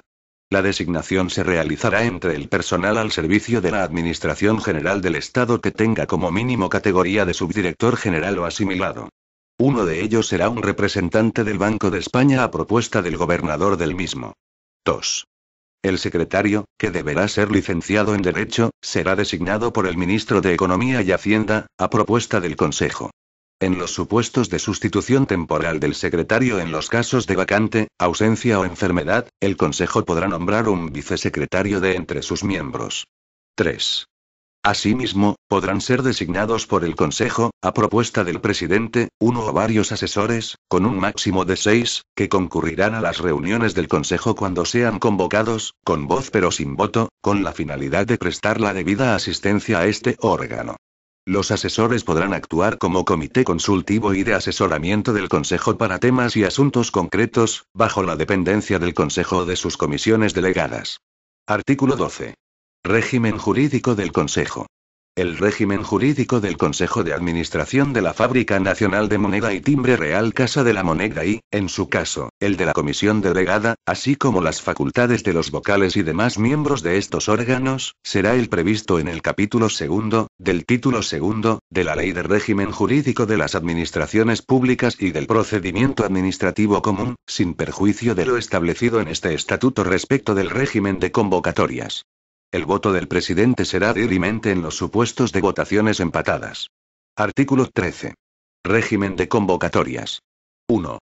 La designación se realizará entre el personal al servicio de la Administración General del Estado que tenga como mínimo categoría de subdirector general o asimilado. Uno de ellos será un representante del Banco de España a propuesta del gobernador del mismo. 2. El secretario, que deberá ser licenciado en Derecho, será designado por el ministro de Economía y Hacienda, a propuesta del Consejo. En los supuestos de sustitución temporal del secretario en los casos de vacante, ausencia o enfermedad, el Consejo podrá nombrar un vicesecretario de entre sus miembros. 3. Asimismo, podrán ser designados por el Consejo, a propuesta del presidente, uno o varios asesores, con un máximo de seis, que concurrirán a las reuniones del Consejo cuando sean convocados, con voz pero sin voto, con la finalidad de prestar la debida asistencia a este órgano. Los asesores podrán actuar como comité consultivo y de asesoramiento del Consejo para temas y asuntos concretos, bajo la dependencia del Consejo de sus comisiones delegadas. Artículo 12. Régimen jurídico del Consejo. El régimen jurídico del Consejo de Administración de la Fábrica Nacional de Moneda y Timbre Real Casa de la Moneda y, en su caso, el de la Comisión Delegada, así como las facultades de los vocales y demás miembros de estos órganos, será el previsto en el capítulo segundo, del título segundo, de la Ley de Régimen Jurídico de las Administraciones Públicas y del Procedimiento Administrativo Común, sin perjuicio de lo establecido en este estatuto respecto del régimen de convocatorias. El voto del presidente será dirimente en los supuestos de votaciones empatadas. Artículo 13. Régimen de convocatorias. 1.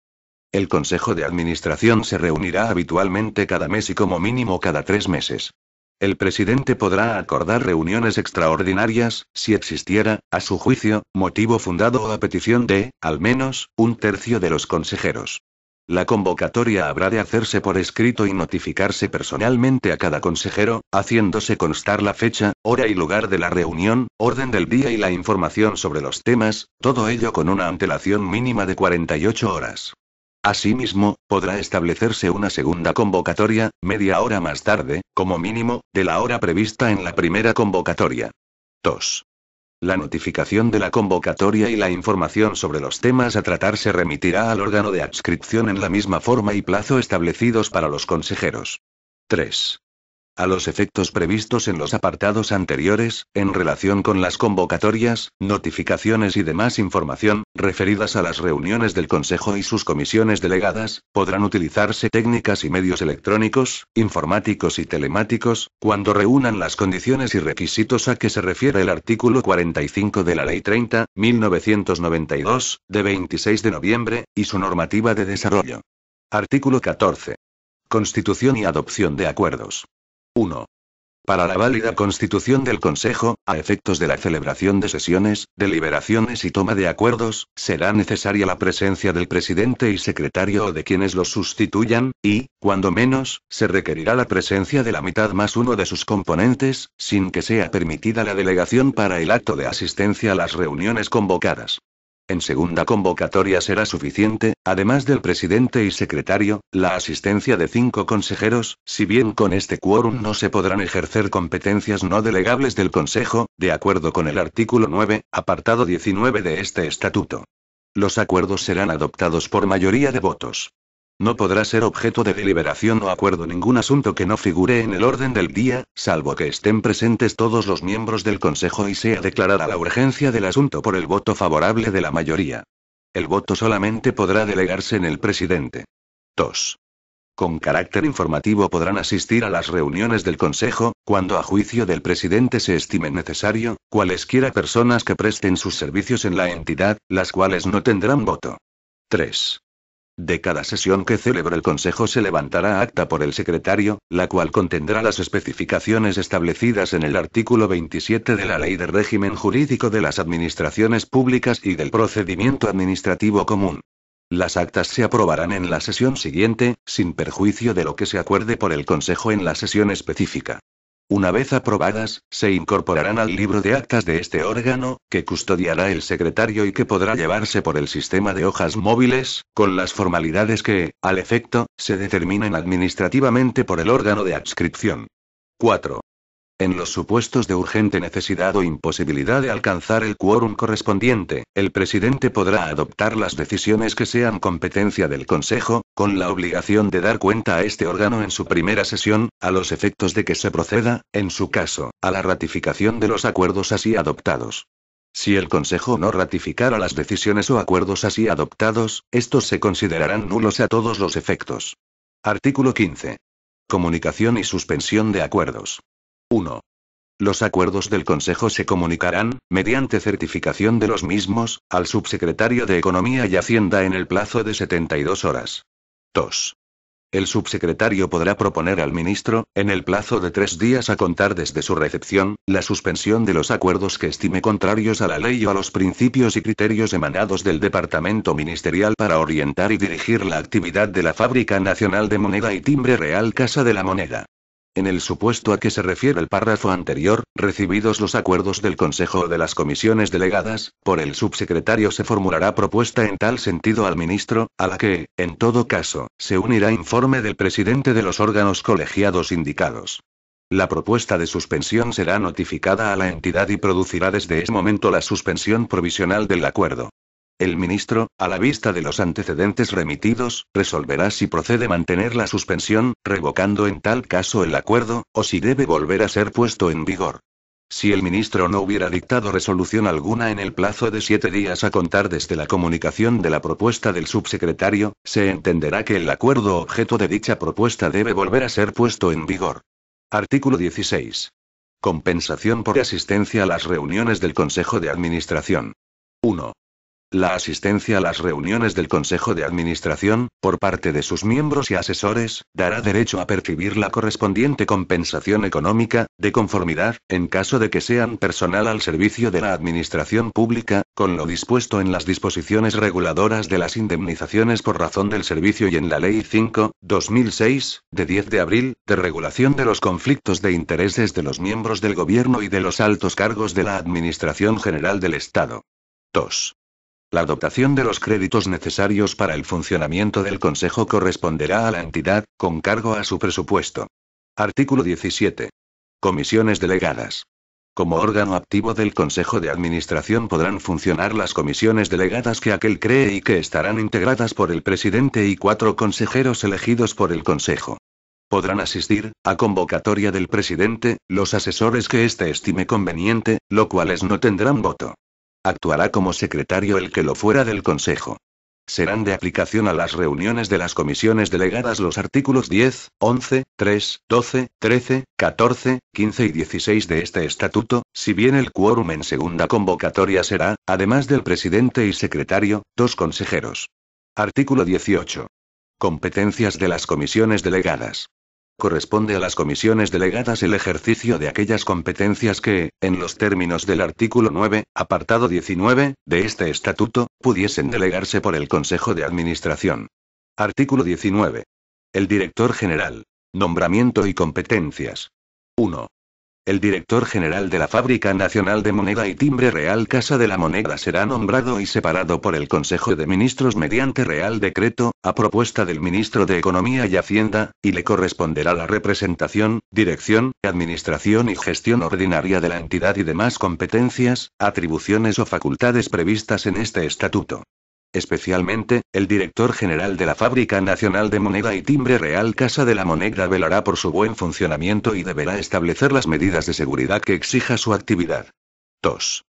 El Consejo de Administración se reunirá habitualmente cada mes y como mínimo cada tres meses. El presidente podrá acordar reuniones extraordinarias, si existiera, a su juicio, motivo fundado o a petición de, al menos, un tercio de los consejeros. La convocatoria habrá de hacerse por escrito y notificarse personalmente a cada consejero, haciéndose constar la fecha, hora y lugar de la reunión, orden del día y la información sobre los temas, todo ello con una antelación mínima de 48 horas. Asimismo, podrá establecerse una segunda convocatoria, media hora más tarde, como mínimo, de la hora prevista en la primera convocatoria. 2. La notificación de la convocatoria y la información sobre los temas a tratar se remitirá al órgano de adscripción en la misma forma y plazo establecidos para los consejeros. 3 a los efectos previstos en los apartados anteriores, en relación con las convocatorias, notificaciones y demás información, referidas a las reuniones del Consejo y sus comisiones delegadas, podrán utilizarse técnicas y medios electrónicos, informáticos y telemáticos, cuando reúnan las condiciones y requisitos a que se refiere el artículo 45 de la Ley 30, 1992, de 26 de noviembre, y su normativa de desarrollo. Artículo 14. Constitución y adopción de acuerdos. 1. Para la válida constitución del Consejo, a efectos de la celebración de sesiones, deliberaciones y toma de acuerdos, será necesaria la presencia del presidente y secretario o de quienes los sustituyan, y, cuando menos, se requerirá la presencia de la mitad más uno de sus componentes, sin que sea permitida la delegación para el acto de asistencia a las reuniones convocadas en segunda convocatoria será suficiente, además del presidente y secretario, la asistencia de cinco consejeros, si bien con este quórum no se podrán ejercer competencias no delegables del Consejo, de acuerdo con el artículo 9, apartado 19 de este estatuto. Los acuerdos serán adoptados por mayoría de votos. No podrá ser objeto de deliberación o acuerdo ningún asunto que no figure en el orden del día, salvo que estén presentes todos los miembros del Consejo y sea declarada la urgencia del asunto por el voto favorable de la mayoría. El voto solamente podrá delegarse en el presidente. 2. Con carácter informativo podrán asistir a las reuniones del Consejo, cuando a juicio del presidente se estime necesario, cualesquiera personas que presten sus servicios en la entidad, las cuales no tendrán voto. 3. De cada sesión que celebre el Consejo se levantará acta por el secretario, la cual contendrá las especificaciones establecidas en el artículo 27 de la Ley de Régimen Jurídico de las Administraciones Públicas y del Procedimiento Administrativo Común. Las actas se aprobarán en la sesión siguiente, sin perjuicio de lo que se acuerde por el Consejo en la sesión específica. Una vez aprobadas, se incorporarán al libro de actas de este órgano, que custodiará el secretario y que podrá llevarse por el sistema de hojas móviles, con las formalidades que, al efecto, se determinen administrativamente por el órgano de adscripción. 4. En los supuestos de urgente necesidad o imposibilidad de alcanzar el quórum correspondiente, el presidente podrá adoptar las decisiones que sean competencia del Consejo, con la obligación de dar cuenta a este órgano en su primera sesión, a los efectos de que se proceda, en su caso, a la ratificación de los acuerdos así adoptados. Si el Consejo no ratificara las decisiones o acuerdos así adoptados, estos se considerarán nulos a todos los efectos. Artículo 15. Comunicación y suspensión de acuerdos. 1. Los acuerdos del Consejo se comunicarán, mediante certificación de los mismos, al subsecretario de Economía y Hacienda en el plazo de 72 horas. 2. El subsecretario podrá proponer al ministro, en el plazo de tres días a contar desde su recepción, la suspensión de los acuerdos que estime contrarios a la ley o a los principios y criterios emanados del Departamento Ministerial para orientar y dirigir la actividad de la Fábrica Nacional de Moneda y Timbre Real Casa de la Moneda. En el supuesto a que se refiere el párrafo anterior, recibidos los acuerdos del Consejo o de las comisiones delegadas, por el subsecretario se formulará propuesta en tal sentido al ministro, a la que, en todo caso, se unirá informe del presidente de los órganos colegiados indicados. La propuesta de suspensión será notificada a la entidad y producirá desde ese momento la suspensión provisional del acuerdo. El ministro, a la vista de los antecedentes remitidos, resolverá si procede mantener la suspensión, revocando en tal caso el acuerdo, o si debe volver a ser puesto en vigor. Si el ministro no hubiera dictado resolución alguna en el plazo de siete días a contar desde la comunicación de la propuesta del subsecretario, se entenderá que el acuerdo objeto de dicha propuesta debe volver a ser puesto en vigor. Artículo 16. Compensación por asistencia a las reuniones del Consejo de Administración. 1. La asistencia a las reuniones del Consejo de Administración, por parte de sus miembros y asesores, dará derecho a percibir la correspondiente compensación económica, de conformidad, en caso de que sean personal al servicio de la Administración Pública, con lo dispuesto en las disposiciones reguladoras de las indemnizaciones por razón del servicio y en la Ley 5, 2006, de 10 de abril, de regulación de los conflictos de intereses de los miembros del Gobierno y de los altos cargos de la Administración General del Estado. 2. La adoptación de los créditos necesarios para el funcionamiento del Consejo corresponderá a la entidad, con cargo a su presupuesto. Artículo 17. Comisiones delegadas. Como órgano activo del Consejo de Administración podrán funcionar las comisiones delegadas que aquel cree y que estarán integradas por el presidente y cuatro consejeros elegidos por el Consejo. Podrán asistir, a convocatoria del presidente, los asesores que éste estime conveniente, lo cuales no tendrán voto. Actuará como secretario el que lo fuera del Consejo. Serán de aplicación a las reuniones de las comisiones delegadas los artículos 10, 11, 3, 12, 13, 14, 15 y 16 de este estatuto, si bien el quórum en segunda convocatoria será, además del presidente y secretario, dos consejeros. Artículo 18. Competencias de las comisiones delegadas corresponde a las comisiones delegadas el ejercicio de aquellas competencias que, en los términos del artículo 9, apartado 19, de este estatuto, pudiesen delegarse por el Consejo de Administración. Artículo 19. El Director General. Nombramiento y competencias. 1. El director general de la Fábrica Nacional de Moneda y Timbre Real Casa de la Moneda será nombrado y separado por el Consejo de Ministros mediante Real Decreto, a propuesta del ministro de Economía y Hacienda, y le corresponderá la representación, dirección, administración y gestión ordinaria de la entidad y demás competencias, atribuciones o facultades previstas en este estatuto. Especialmente, el director general de la Fábrica Nacional de Moneda y Timbre Real Casa de la Moneda velará por su buen funcionamiento y deberá establecer las medidas de seguridad que exija su actividad. 2.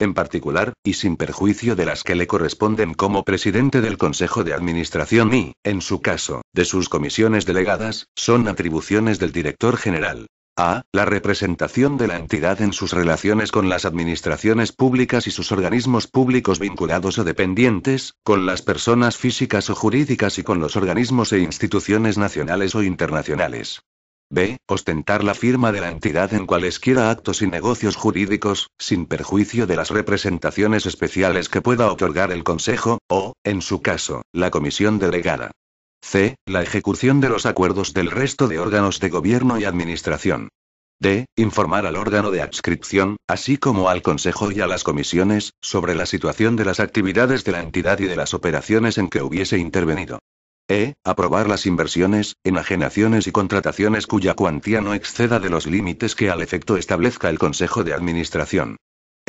En particular, y sin perjuicio de las que le corresponden como presidente del Consejo de Administración y, en su caso, de sus comisiones delegadas, son atribuciones del director general. A. La representación de la entidad en sus relaciones con las administraciones públicas y sus organismos públicos vinculados o dependientes, con las personas físicas o jurídicas y con los organismos e instituciones nacionales o internacionales. B. Ostentar la firma de la entidad en cualesquiera actos y negocios jurídicos, sin perjuicio de las representaciones especiales que pueda otorgar el Consejo, o, en su caso, la Comisión Delegada. C. La ejecución de los acuerdos del resto de órganos de gobierno y administración. D. Informar al órgano de adscripción, así como al Consejo y a las comisiones, sobre la situación de las actividades de la entidad y de las operaciones en que hubiese intervenido. E. Aprobar las inversiones, enajenaciones y contrataciones cuya cuantía no exceda de los límites que al efecto establezca el Consejo de Administración.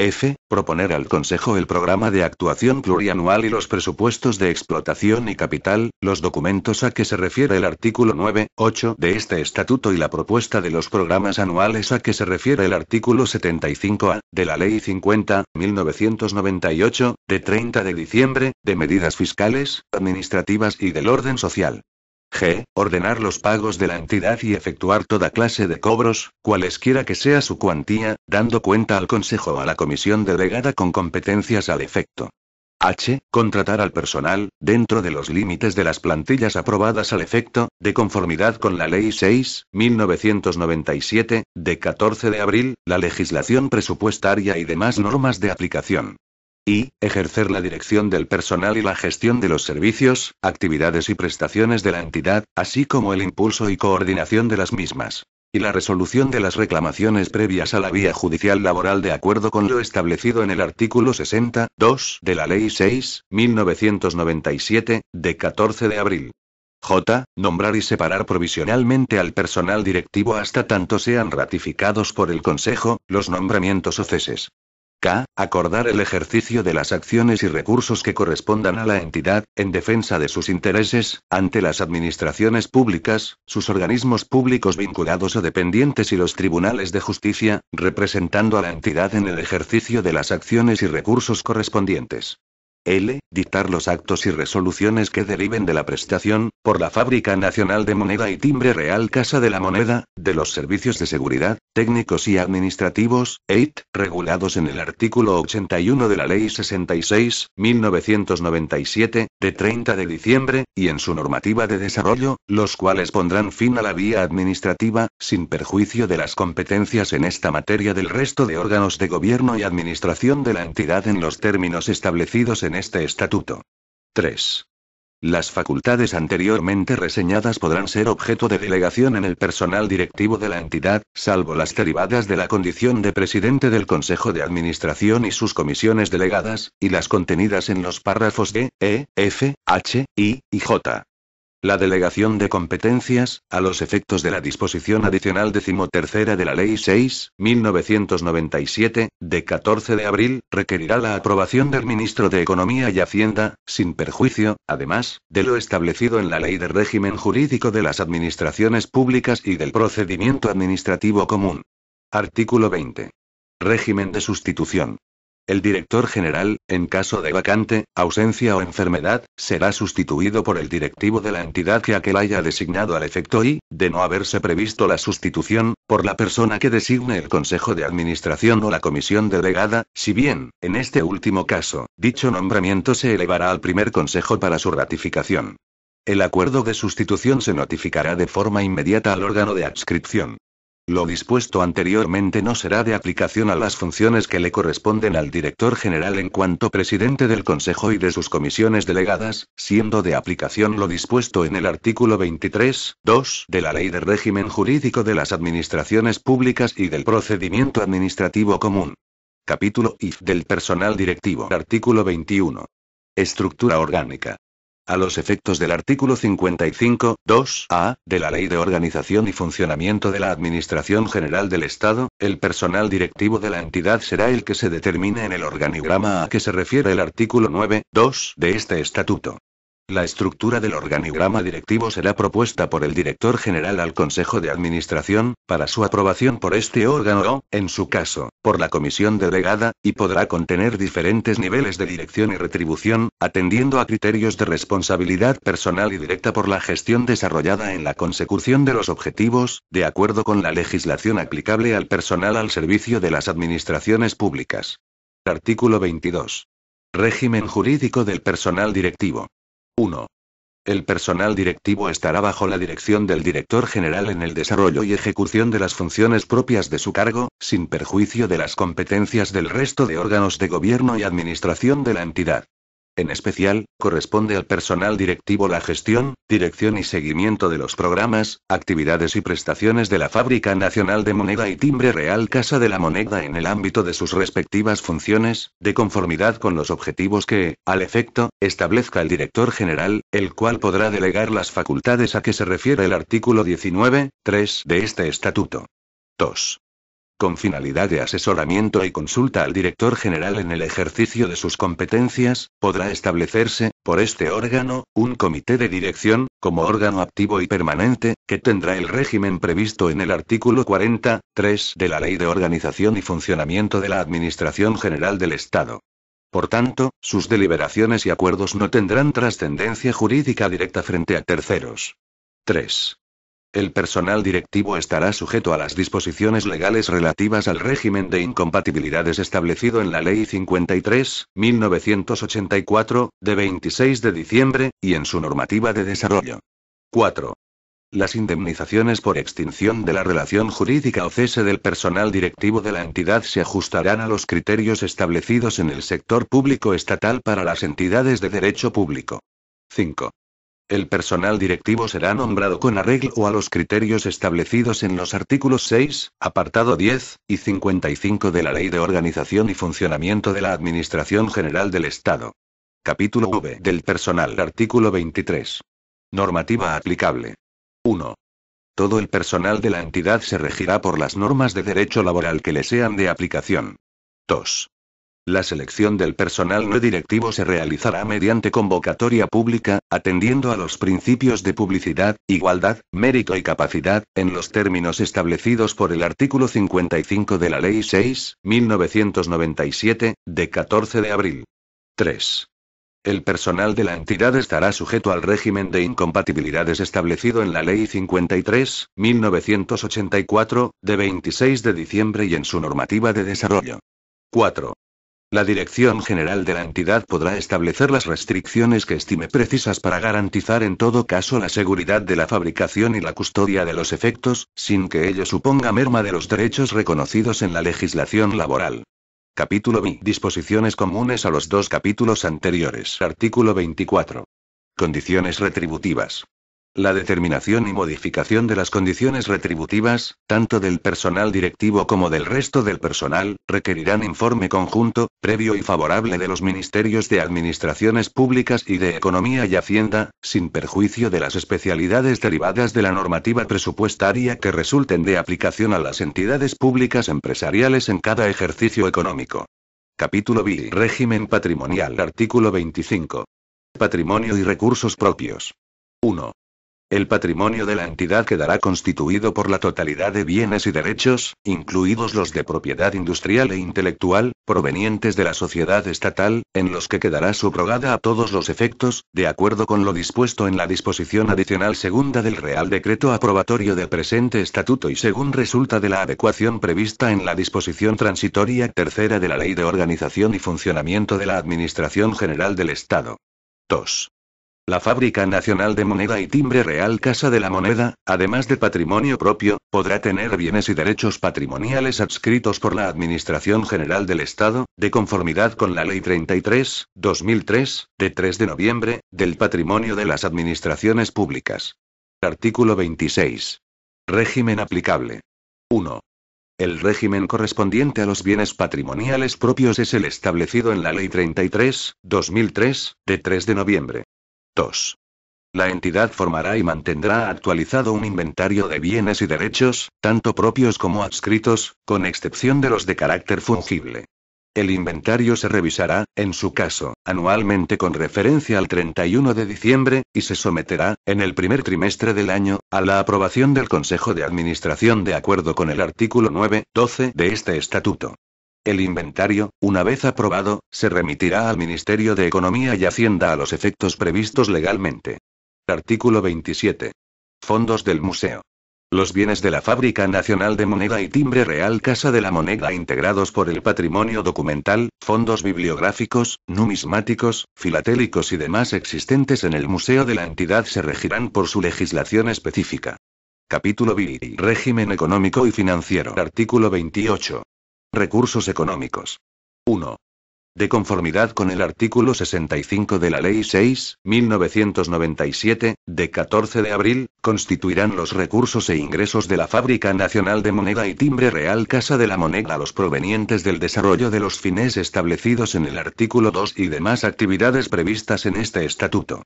F. Proponer al Consejo el programa de actuación plurianual y los presupuestos de explotación y capital, los documentos a que se refiere el artículo 9, 8 de este estatuto y la propuesta de los programas anuales a que se refiere el artículo 75A, de la Ley 50, 1998, de 30 de diciembre, de medidas fiscales, administrativas y del orden social. G. Ordenar los pagos de la entidad y efectuar toda clase de cobros, cualesquiera que sea su cuantía, dando cuenta al Consejo o a la comisión delegada con competencias al efecto. H. Contratar al personal, dentro de los límites de las plantillas aprobadas al efecto, de conformidad con la Ley 6, 1997, de 14 de abril, la legislación presupuestaria y demás normas de aplicación y, ejercer la dirección del personal y la gestión de los servicios, actividades y prestaciones de la entidad, así como el impulso y coordinación de las mismas. Y la resolución de las reclamaciones previas a la vía judicial laboral de acuerdo con lo establecido en el artículo 60, 2 de la Ley 6, 1997, de 14 de abril. J. Nombrar y separar provisionalmente al personal directivo hasta tanto sean ratificados por el Consejo, los nombramientos o ceses. K. Acordar el ejercicio de las acciones y recursos que correspondan a la entidad, en defensa de sus intereses, ante las administraciones públicas, sus organismos públicos vinculados o dependientes y los tribunales de justicia, representando a la entidad en el ejercicio de las acciones y recursos correspondientes. L. Dictar los actos y resoluciones que deriven de la prestación, por la Fábrica Nacional de Moneda y Timbre Real Casa de la Moneda, de los servicios de seguridad, técnicos y administrativos, 8. regulados en el artículo 81 de la Ley 66, 1997, de 30 de diciembre, y en su normativa de desarrollo, los cuales pondrán fin a la vía administrativa, sin perjuicio de las competencias en esta materia del resto de órganos de gobierno y administración de la entidad en los términos establecidos en en este estatuto. 3. Las facultades anteriormente reseñadas podrán ser objeto de delegación en el personal directivo de la entidad, salvo las derivadas de la condición de presidente del Consejo de Administración y sus comisiones delegadas, y las contenidas en los párrafos de E, F, H, I y J. La delegación de competencias, a los efectos de la disposición adicional decimotercera de la Ley 6, 1997, de 14 de abril, requerirá la aprobación del ministro de Economía y Hacienda, sin perjuicio, además, de lo establecido en la Ley de Régimen Jurídico de las Administraciones Públicas y del Procedimiento Administrativo Común. Artículo 20. Régimen de sustitución. El director general, en caso de vacante, ausencia o enfermedad, será sustituido por el directivo de la entidad que aquel haya designado al efecto y, de no haberse previsto la sustitución, por la persona que designe el Consejo de Administración o la Comisión Delegada, si bien, en este último caso, dicho nombramiento se elevará al primer Consejo para su ratificación. El acuerdo de sustitución se notificará de forma inmediata al órgano de adscripción. Lo dispuesto anteriormente no será de aplicación a las funciones que le corresponden al director general en cuanto presidente del Consejo y de sus comisiones delegadas, siendo de aplicación lo dispuesto en el artículo 23, 2 de la Ley de Régimen Jurídico de las Administraciones Públicas y del Procedimiento Administrativo Común. Capítulo IF del Personal Directivo. Artículo 21. Estructura orgánica a los efectos del artículo 55, 2a, de la Ley de Organización y Funcionamiento de la Administración General del Estado, el personal directivo de la entidad será el que se determine en el organigrama a que se refiere el artículo 9.2 de este estatuto. La estructura del organigrama directivo será propuesta por el director general al Consejo de Administración, para su aprobación por este órgano o, en su caso, por la comisión delegada, y podrá contener diferentes niveles de dirección y retribución, atendiendo a criterios de responsabilidad personal y directa por la gestión desarrollada en la consecución de los objetivos, de acuerdo con la legislación aplicable al personal al servicio de las administraciones públicas. Artículo 22. Régimen jurídico del personal directivo. 1. El personal directivo estará bajo la dirección del director general en el desarrollo y ejecución de las funciones propias de su cargo, sin perjuicio de las competencias del resto de órganos de gobierno y administración de la entidad. En especial, corresponde al personal directivo la gestión, dirección y seguimiento de los programas, actividades y prestaciones de la Fábrica Nacional de Moneda y Timbre Real Casa de la Moneda en el ámbito de sus respectivas funciones, de conformidad con los objetivos que, al efecto, establezca el director general, el cual podrá delegar las facultades a que se refiere el artículo 19.3 de este estatuto. 2 con finalidad de asesoramiento y consulta al director general en el ejercicio de sus competencias, podrá establecerse, por este órgano, un comité de dirección, como órgano activo y permanente, que tendrá el régimen previsto en el artículo 40, de la Ley de Organización y Funcionamiento de la Administración General del Estado. Por tanto, sus deliberaciones y acuerdos no tendrán trascendencia jurídica directa frente a terceros. 3. El personal directivo estará sujeto a las disposiciones legales relativas al régimen de incompatibilidades establecido en la Ley 53, 1984, de 26 de diciembre, y en su normativa de desarrollo. 4. Las indemnizaciones por extinción de la relación jurídica o cese del personal directivo de la entidad se ajustarán a los criterios establecidos en el sector público estatal para las entidades de derecho público. 5 el personal directivo será nombrado con arreglo a los criterios establecidos en los artículos 6, apartado 10, y 55 de la Ley de Organización y Funcionamiento de la Administración General del Estado. Capítulo V del personal. Artículo 23. Normativa aplicable. 1. Todo el personal de la entidad se regirá por las normas de derecho laboral que le sean de aplicación. 2. La selección del personal no directivo se realizará mediante convocatoria pública, atendiendo a los principios de publicidad, igualdad, mérito y capacidad, en los términos establecidos por el artículo 55 de la Ley 6, 1997, de 14 de abril. 3. El personal de la entidad estará sujeto al régimen de incompatibilidades establecido en la Ley 53, 1984, de 26 de diciembre y en su normativa de desarrollo. 4. La Dirección General de la entidad podrá establecer las restricciones que estime precisas para garantizar en todo caso la seguridad de la fabricación y la custodia de los efectos, sin que ello suponga merma de los derechos reconocidos en la legislación laboral. Capítulo B. Disposiciones comunes a los dos capítulos anteriores. Artículo 24. Condiciones retributivas. La determinación y modificación de las condiciones retributivas, tanto del personal directivo como del resto del personal, requerirán informe conjunto, previo y favorable de los ministerios de Administraciones Públicas y de Economía y Hacienda, sin perjuicio de las especialidades derivadas de la normativa presupuestaria que resulten de aplicación a las entidades públicas empresariales en cada ejercicio económico. Capítulo VI Régimen patrimonial. Artículo 25. Patrimonio y recursos propios. 1. El patrimonio de la entidad quedará constituido por la totalidad de bienes y derechos, incluidos los de propiedad industrial e intelectual, provenientes de la sociedad estatal, en los que quedará subrogada a todos los efectos, de acuerdo con lo dispuesto en la disposición adicional segunda del Real Decreto aprobatorio del presente estatuto y según resulta de la adecuación prevista en la disposición transitoria tercera de la Ley de Organización y Funcionamiento de la Administración General del Estado. 2. La Fábrica Nacional de Moneda y Timbre Real Casa de la Moneda, además de patrimonio propio, podrá tener bienes y derechos patrimoniales adscritos por la Administración General del Estado, de conformidad con la Ley 33, 2003, de 3 de noviembre, del patrimonio de las administraciones públicas. Artículo 26. Régimen aplicable. 1. El régimen correspondiente a los bienes patrimoniales propios es el establecido en la Ley 33, 2003, de 3 de noviembre. 2. La entidad formará y mantendrá actualizado un inventario de bienes y derechos, tanto propios como adscritos, con excepción de los de carácter fungible. El inventario se revisará, en su caso, anualmente con referencia al 31 de diciembre, y se someterá, en el primer trimestre del año, a la aprobación del Consejo de Administración de acuerdo con el artículo 9.12 de este estatuto. El inventario, una vez aprobado, se remitirá al Ministerio de Economía y Hacienda a los efectos previstos legalmente. Artículo 27. Fondos del Museo. Los bienes de la Fábrica Nacional de Moneda y Timbre Real Casa de la Moneda integrados por el patrimonio documental, fondos bibliográficos, numismáticos, filatélicos y demás existentes en el museo de la entidad se regirán por su legislación específica. Capítulo B. Régimen económico y financiero. Artículo 28. Recursos económicos. 1. De conformidad con el artículo 65 de la Ley 6, 1997, de 14 de abril, constituirán los recursos e ingresos de la Fábrica Nacional de Moneda y Timbre Real Casa de la Moneda los provenientes del desarrollo de los fines establecidos en el artículo 2 y demás actividades previstas en este estatuto.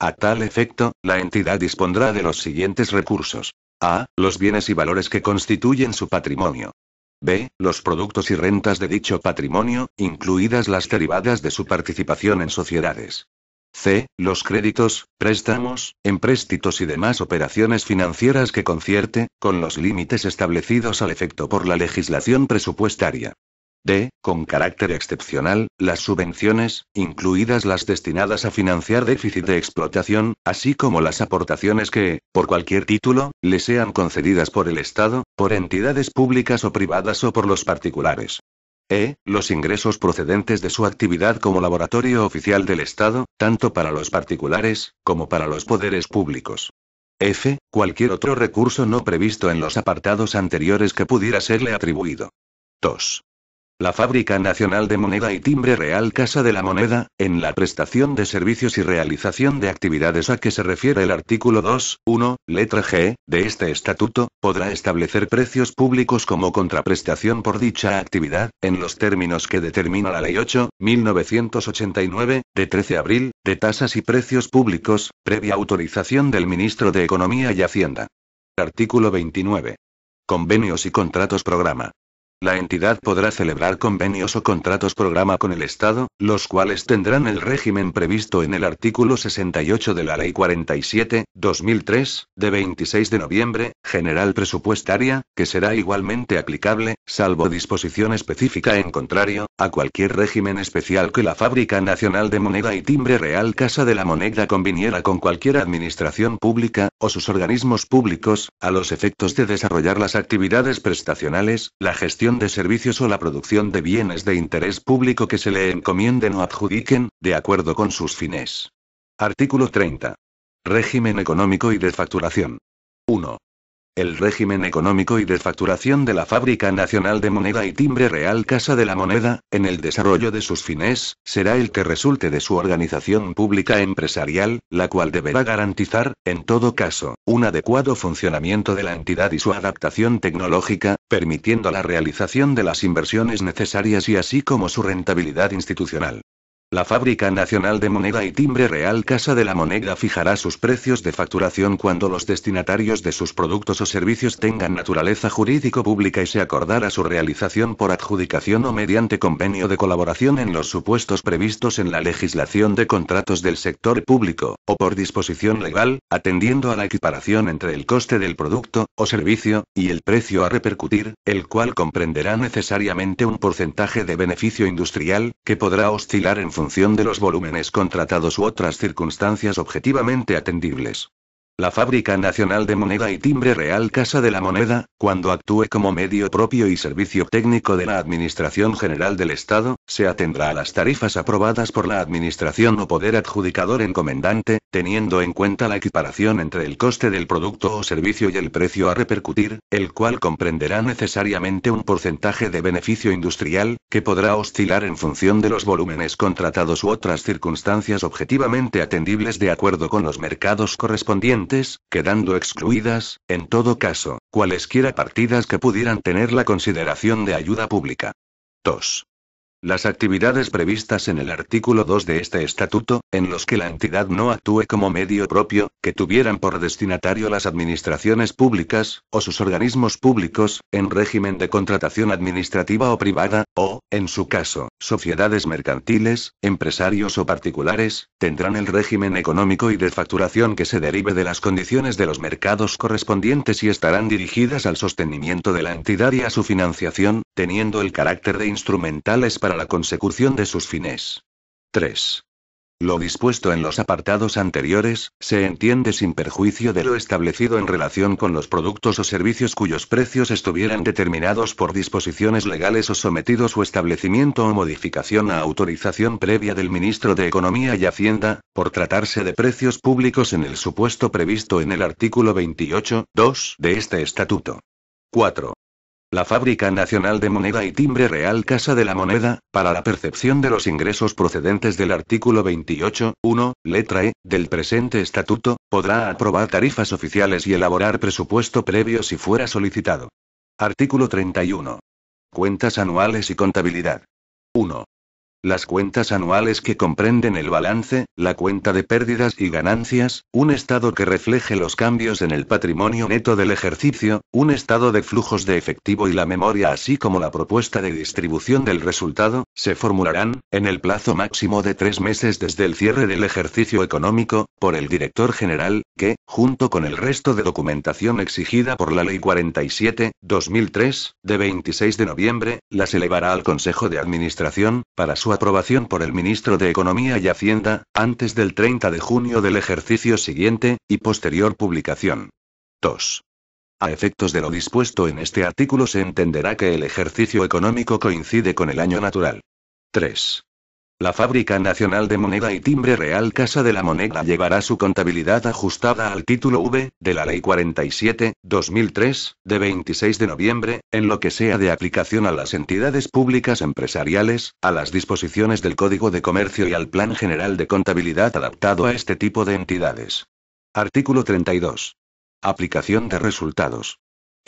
A tal efecto, la entidad dispondrá de los siguientes recursos. A. Los bienes y valores que constituyen su patrimonio. B. Los productos y rentas de dicho patrimonio, incluidas las derivadas de su participación en sociedades. C. Los créditos, préstamos, empréstitos y demás operaciones financieras que concierte, con los límites establecidos al efecto por la legislación presupuestaria. D. Con carácter excepcional, las subvenciones, incluidas las destinadas a financiar déficit de explotación, así como las aportaciones que, por cualquier título, le sean concedidas por el Estado, por entidades públicas o privadas o por los particulares. E. Los ingresos procedentes de su actividad como laboratorio oficial del Estado, tanto para los particulares, como para los poderes públicos. F. Cualquier otro recurso no previsto en los apartados anteriores que pudiera serle atribuido. 2. La Fábrica Nacional de Moneda y Timbre Real Casa de la Moneda, en la prestación de servicios y realización de actividades a que se refiere el artículo 2, 1, letra G, de este estatuto, podrá establecer precios públicos como contraprestación por dicha actividad, en los términos que determina la Ley 8, 1989, de 13 de abril, de tasas y precios públicos, previa autorización del Ministro de Economía y Hacienda. Artículo 29. Convenios y contratos programa. La entidad podrá celebrar convenios o contratos programa con el Estado, los cuales tendrán el régimen previsto en el artículo 68 de la Ley 47, 2003, de 26 de noviembre, general presupuestaria, que será igualmente aplicable, salvo disposición específica en contrario, a cualquier régimen especial que la Fábrica Nacional de Moneda y Timbre Real Casa de la Moneda conviniera con cualquier administración pública, o sus organismos públicos, a los efectos de desarrollar las actividades prestacionales, la gestión de servicios o la producción de bienes de interés público que se le encomienden o adjudiquen, de acuerdo con sus fines. Artículo 30. Régimen económico y de facturación. 1 el régimen económico y de facturación de la Fábrica Nacional de Moneda y Timbre Real Casa de la Moneda, en el desarrollo de sus fines, será el que resulte de su organización pública empresarial, la cual deberá garantizar, en todo caso, un adecuado funcionamiento de la entidad y su adaptación tecnológica, permitiendo la realización de las inversiones necesarias y así como su rentabilidad institucional. La Fábrica Nacional de Moneda y Timbre Real Casa de la Moneda fijará sus precios de facturación cuando los destinatarios de sus productos o servicios tengan naturaleza jurídico pública y se acordará su realización por adjudicación o mediante convenio de colaboración en los supuestos previstos en la legislación de contratos del sector público, o por disposición legal, atendiendo a la equiparación entre el coste del producto, o servicio, y el precio a repercutir, el cual comprenderá necesariamente un porcentaje de beneficio industrial, que podrá oscilar en función de los volúmenes contratados u otras circunstancias objetivamente atendibles. La Fábrica Nacional de Moneda y Timbre Real Casa de la Moneda, cuando actúe como medio propio y servicio técnico de la Administración General del Estado, se atendrá a las tarifas aprobadas por la Administración o Poder Adjudicador Encomendante, teniendo en cuenta la equiparación entre el coste del producto o servicio y el precio a repercutir, el cual comprenderá necesariamente un porcentaje de beneficio industrial, que podrá oscilar en función de los volúmenes contratados u otras circunstancias objetivamente atendibles de acuerdo con los mercados correspondientes, quedando excluidas, en todo caso, cualesquiera partidas que pudieran tener la consideración de ayuda pública. 2. Las actividades previstas en el artículo 2 de este estatuto, en los que la entidad no actúe como medio propio, que tuvieran por destinatario las administraciones públicas, o sus organismos públicos, en régimen de contratación administrativa o privada, o, en su caso, Sociedades mercantiles, empresarios o particulares, tendrán el régimen económico y de facturación que se derive de las condiciones de los mercados correspondientes y estarán dirigidas al sostenimiento de la entidad y a su financiación, teniendo el carácter de instrumentales para la consecución de sus fines. 3. Lo dispuesto en los apartados anteriores, se entiende sin perjuicio de lo establecido en relación con los productos o servicios cuyos precios estuvieran determinados por disposiciones legales o sometidos su establecimiento o modificación a autorización previa del ministro de Economía y Hacienda, por tratarse de precios públicos en el supuesto previsto en el artículo 28.2 de este estatuto. 4 la Fábrica Nacional de Moneda y Timbre Real Casa de la Moneda, para la percepción de los ingresos procedentes del artículo 28, 1, letra E, del presente estatuto, podrá aprobar tarifas oficiales y elaborar presupuesto previo si fuera solicitado. Artículo 31. Cuentas anuales y contabilidad. 1. Las cuentas anuales que comprenden el balance, la cuenta de pérdidas y ganancias, un estado que refleje los cambios en el patrimonio neto del ejercicio, un estado de flujos de efectivo y la memoria así como la propuesta de distribución del resultado, se formularán, en el plazo máximo de tres meses desde el cierre del ejercicio económico, por el director general, que, junto con el resto de documentación exigida por la Ley 47-2003, de 26 de noviembre, las elevará al Consejo de Administración, para su aprobación por el ministro de Economía y Hacienda, antes del 30 de junio del ejercicio siguiente, y posterior publicación. 2. A efectos de lo dispuesto en este artículo se entenderá que el ejercicio económico coincide con el año natural. 3. La Fábrica Nacional de Moneda y Timbre Real Casa de la Moneda llevará su contabilidad ajustada al título V, de la Ley 47, 2003, de 26 de noviembre, en lo que sea de aplicación a las entidades públicas empresariales, a las disposiciones del Código de Comercio y al Plan General de Contabilidad adaptado a este tipo de entidades. Artículo 32. Aplicación de resultados.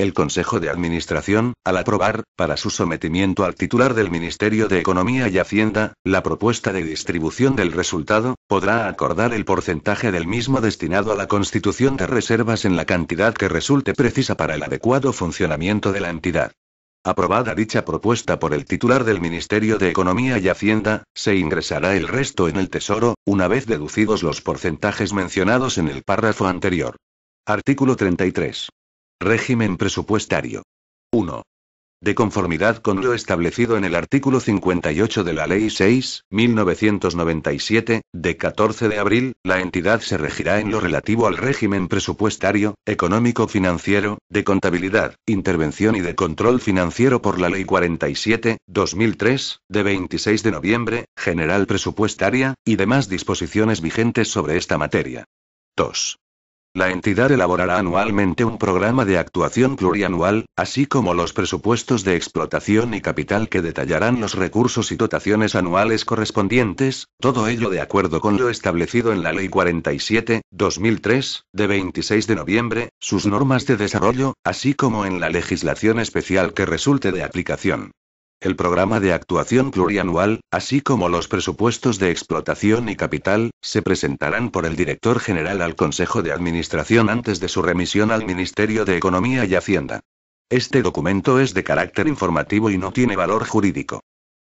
El Consejo de Administración, al aprobar, para su sometimiento al titular del Ministerio de Economía y Hacienda, la propuesta de distribución del resultado, podrá acordar el porcentaje del mismo destinado a la constitución de reservas en la cantidad que resulte precisa para el adecuado funcionamiento de la entidad. Aprobada dicha propuesta por el titular del Ministerio de Economía y Hacienda, se ingresará el resto en el Tesoro, una vez deducidos los porcentajes mencionados en el párrafo anterior. Artículo 33. Régimen presupuestario. 1. De conformidad con lo establecido en el artículo 58 de la Ley 6, 1997, de 14 de abril, la entidad se regirá en lo relativo al régimen presupuestario, económico-financiero, de contabilidad, intervención y de control financiero por la Ley 47, 2003, de 26 de noviembre, general presupuestaria, y demás disposiciones vigentes sobre esta materia. 2. La entidad elaborará anualmente un programa de actuación plurianual, así como los presupuestos de explotación y capital que detallarán los recursos y dotaciones anuales correspondientes, todo ello de acuerdo con lo establecido en la Ley 47-2003, de 26 de noviembre, sus normas de desarrollo, así como en la legislación especial que resulte de aplicación el programa de actuación plurianual, así como los presupuestos de explotación y capital, se presentarán por el director general al Consejo de Administración antes de su remisión al Ministerio de Economía y Hacienda. Este documento es de carácter informativo y no tiene valor jurídico.